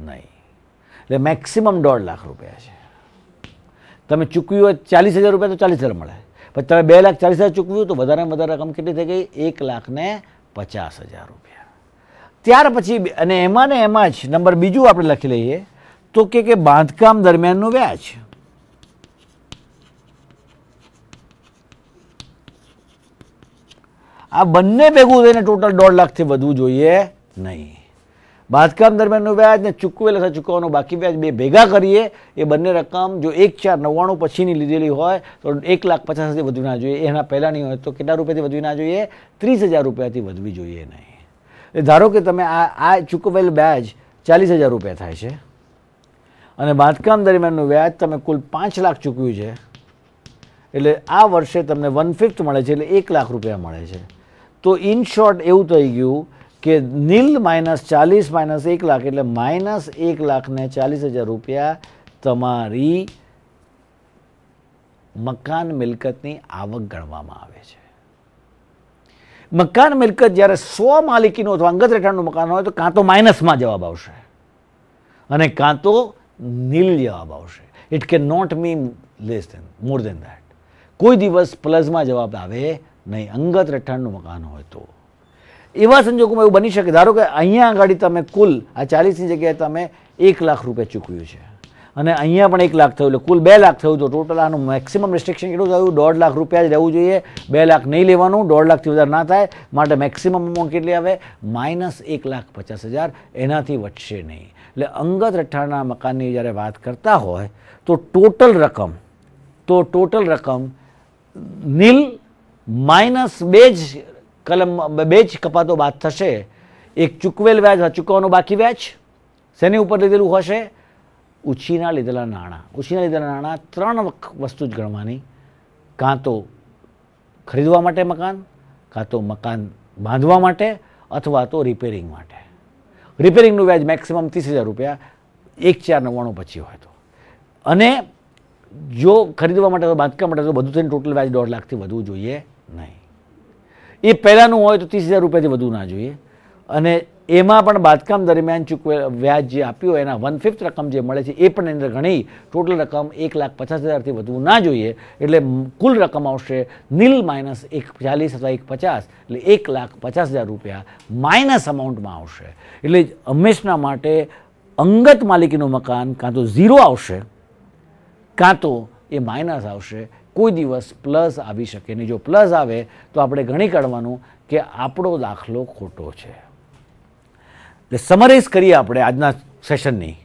નહીં એટલે મેક્સિમમ દોઢ લાખ રૂપિયા છે તમે ચૂકવ્યું હોય ચાલીસ હજાર રૂપિયા તો ચાલીસ હજાર મળે પછી તમે બે લાખ ચાલીસ હજાર ચૂકવ્યું તો વધારે વધારે રકમ કેટલી થઈ ગઈ એક લાખને પચાસ હજાર રૂપિયા ત્યાર પછી અને એમાં ને એમાં જ નંબર બીજું આપણે લખી લઈએ તો કે કે બાંધકામ દરમિયાનનું વ્યાજ આ બંને ભેગું થઈને ટોટલ દોઢ લાખથી વધવું જોઈએ નહીં બાંધકામ દરમિયાનનું વ્યાજ ને ચૂકવેલ અથવા ચૂકવવાનું બાકી વ્યાજ બે ભેગા કરીએ એ બંને રકમ જો એક ચાર નવ્વાણું પછીની લીધેલી હોય તો એક લાખ પચાસ હજારથી વધુ ના જોઈએ એના પહેલાંની હોય તો કેટલા રૂપિયાથી વધવી ના જોઈએ ત્રીસ હજાર રૂપિયાથી વધવી જોઈએ નહીં એ ધારો કે તમે આ આ ચૂકવેલ બ્યાજ ચાલીસ હજાર રૂપિયા થાય છે અને બાંધકામ દરમિયાનનું વ્યાજ તમે કુલ પાંચ લાખ ચૂકવ્યું છે એટલે આ વર્ષે તમને વન ફિફ્થ મળે છે એટલે એક લાખ રૂપિયા મળે છે તો ઇન શોર્ટ એવું થઈ ગયું કે નીલ માઇનસ ચાલીસ માઇનસ એક લાખ એટલે માઇનસ એક લાખને ચાલીસ હજાર રૂપિયા તમારી મકાન મિલકતની આવક ગણવામાં આવે છે મકાન મિલકત જ્યારે સો માલિકીનું અથવા અંગત રહેઠાણનું મકાન હોય તો કાં તો માઇનસમાં જવાબ આવશે અને કાં તો નીલ જવાબ આવશે ઇટ કે not mean less than more than that કોઈ દિવસ પ્લસમાં જવાબ આવે નહીં અંગત રહેઠાણનું મકાન હોય તો એવા સંજોગોમાં એવું બની શકે ધારો કે અહીંયા આગળ તમે કુલ આ ચાલીસની જગ્યાએ તમે એક લાખ રૂપિયા ચૂકવ્યું છે અને અહીંયા પણ એક લાખ થયું એટલે કુલ બે લાખ થયું તો ટોટલ આનું મેક્સિમમ રેસ્ટ્રિક્શન કેટલું થયું દોઢ લાખ રૂપિયા જ રહેવું જોઈએ બે લાખ નહીં લેવાનું દોઢ લાખથી વધારે ના થાય માટે મેક્સિમમ અમાઉન્ટ કેટલી આવે માઇનસ એક લાખ પચાસ હજાર એનાથી વધશે નહીં એટલે અંગત રઠ્ઠાના મકાનની જ્યારે વાત કરતા હોય તો ટોટલ રકમ તો ટોટલ રકમ નીલ માઇનસ બે જ કલમ બે જ કપાતો બાદ થશે એક ચૂકવેલ વ્યાજ ચૂકવવાનું બાકી વ્યાજ શેની ઉપર લીધેલું હશે ઉછીના લીધેલા નાણાં ઉછીના લીધેલા નાણાં ત્રણ વસ્તુ જ ગણવાની કાં તો ખરીદવા માટે મકાન કાં તો મકાન બાંધવા માટે અથવા તો રિપેરિંગ માટે રિપેરિંગનું વ્યાજ મેક્સિમમ ત્રીસ હજાર રૂપિયા એક ચાર નવ્વાણું પછી હોય તો અને જો ખરીદવા માટે બાંધકામ માટે તો બધું થઈને ટોટલ વ્યાજ દોઢ લાખથી વધુ જોઈએ નહીં એ પહેલાંનું હોય તો ત્રીસ હજાર રૂપિયાથી વધુ ના જોઈએ અને એમાં પણ બાંધકામ દરમિયાન ચૂકવે વ્યાજ જે આપ્યું એના વન ફિફ્થ રકમ જે મળે છે એ પણ એની અંદર ઘણી ટોટલ રકમ એક લાખ પચાસ હજારથી વધુ ના જોઈએ એટલે કુલ રકમ આવશે નીલ માઇનસ એક ચાલીસ અથવા એક પચાસ એટલે એક લાખ પચાસ હજાર રૂપિયા માઇનસ અમાઉન્ટમાં આવશે એટલે હંમેશના માટે અંગત માલિકીનું મકાન કાં તો ઝીરો આવશે કાં તો એ માઇનસ આવશે કોઈ દિવસ પ્લસ આવી શકે નહીં જો પ્લસ આવે તો આપણે ગણી કાઢવાનું કે આપણો દાખલો ખોટો છે એટલે સમરાઇઝ કરીએ આપણે આજના સેશનની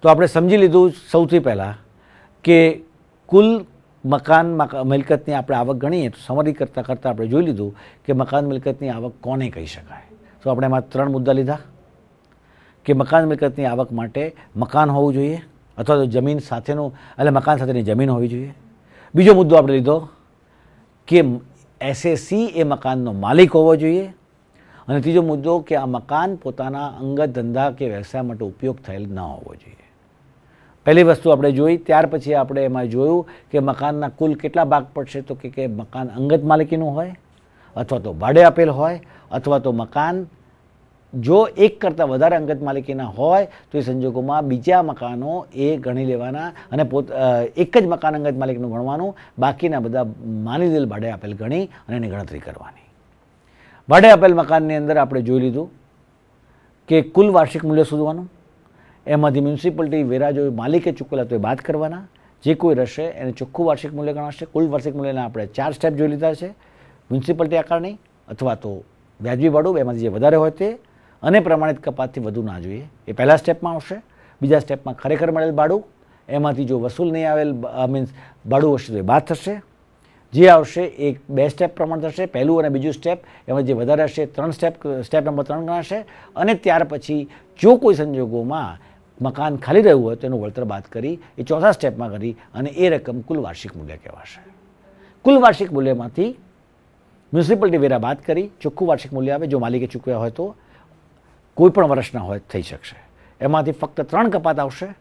તો આપણે સમજી લીધું સૌથી પહેલાં કે કુલ મકાન મિલકતની આપણે આવક ગણીએ તો સમરી કરતાં કરતાં આપણે જોઈ લીધું કે મકાન મિલકતની આવક કોને કહી શકાય તો આપણે એમાં ત્રણ મુદ્દા લીધા કે મકાન મિલકતની આવક માટે મકાન હોવું જોઈએ અથવા તો જમીન સાથેનું એટલે મકાન સાથેની જમીન હોવી જોઈએ બીજો મુદ્દો આપણે લીધો કે એસએસસી એ મકાનનો માલિક હોવો જોઈએ અને ત્રીજો મુદ્દો કે આ મકાન પોતાના અંગત ધંધા કે વ્યવસાય માટે ઉપયોગ થયેલ ન હોવો જોઈએ પહેલી વસ્તુ આપણે જોઈ ત્યાર પછી આપણે એમાં જોયું કે મકાનના કુલ કેટલા ભાગ પડશે તો કે મકાન અંગત માલિકીનું હોય અથવા તો ભાડે આપેલ હોય અથવા તો મકાન જો એક કરતાં વધારે અંગત માલિકીના હોય તો એ સંજોગોમાં બીજા મકાનો એ ગણી લેવાના અને પોત એક જ મકાન અંગત માલિકનું ગણવાનું બાકીના બધા માની દેલ ભાડે આપેલ ગણી અને એની ગણતરી કરવાની ભાડે આપેલ મકાનની અંદર આપણે જોઈ લીધું કે કુલ વાર્ષિક મૂલ્ય શોધવાનું એમાંથી મ્યુનિસિપાલિટી વેરા જો માલિકે ચૂકવેલા તો એ બાદ કરવાના જે કોઈ રહેશે એને ચોખ્ખું વાર્ષિક મૂલ્ય ગણાશે કુલ વાર્ષિક મૂલ્યના આપણે ચાર સ્ટેપ જોઈ લીધા છે મ્યુનિસિપાલિટી આકારણી અથવા તો વ્યાજબી ભાડું એમાંથી જે વધારે હોય તે અને પ્રમાણિત કપાતથી વધુ ના જોઈએ એ પહેલા સ્ટેપમાં આવશે બીજા સ્ટેપમાં ખરેખર મળેલ ભાડું એમાંથી જો વસૂલ નહીં આવેલ મીન્સ ભાડું હશે તો એ બાદ થશે જે આવશે એ બે સ્ટેપ પ્રમાણે થશે પહેલું અને બીજું સ્ટેપ એમાં જે વધારે હશે ત્રણ સ્ટેપ સ્ટેપ નંબર ત્રણ ગણાશે અને ત્યાર પછી જો કોઈ સંજોગોમાં મકાન ખાલી રહ્યું હોય તો એનું વળતર બાદ કરી એ ચોથા સ્ટેપમાં કરી અને એ રકમ કુલ વાર્ષિક મૂલ્ય કહેવાશે કુલ વાર્ષિક મૂલ્યમાંથી મ્યુનિસિપાલિટી વેરા બાદ કરી ચોખ્ખું વાર્ષિક મૂલ્ય આવે જો માલિકે ચૂકવ્યા હોય તો કોઈ પણ વર્ષના હોય થઈ શકશે એમાંથી ફક્ત ત્રણ કપાત આવશે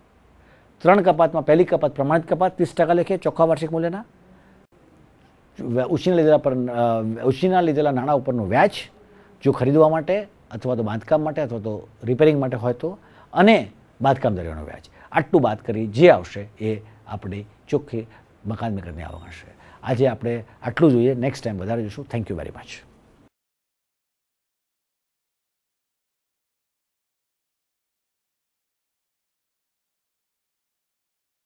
ત્રણ કપાતમાં પહેલી કપાત પ્રમાણિત કપાત ત્રીસ ટકા લેખે ચોખ્ખા વાર્ષિક મૂલ્યના ઉછીના લીધેલા પર ઉછીના લીધેલા નાણાં ઉપરનું વ્યાજ જો ખરીદવા માટે અથવા તો બાંધકામ માટે અથવા તો રિપેરિંગ માટે હોય તો અને બાંધકામ દરિયાનો વ્યાજ આટલું બાદ કરી જે આવશે એ આપણે ચોખ્ખી મકાન મેકરને આવક હશે આજે આપણે આટલું જોઈએ નેક્સ્ટ ટાઈમ વધારે જોઈશું થેન્ક યુ વેરી મચ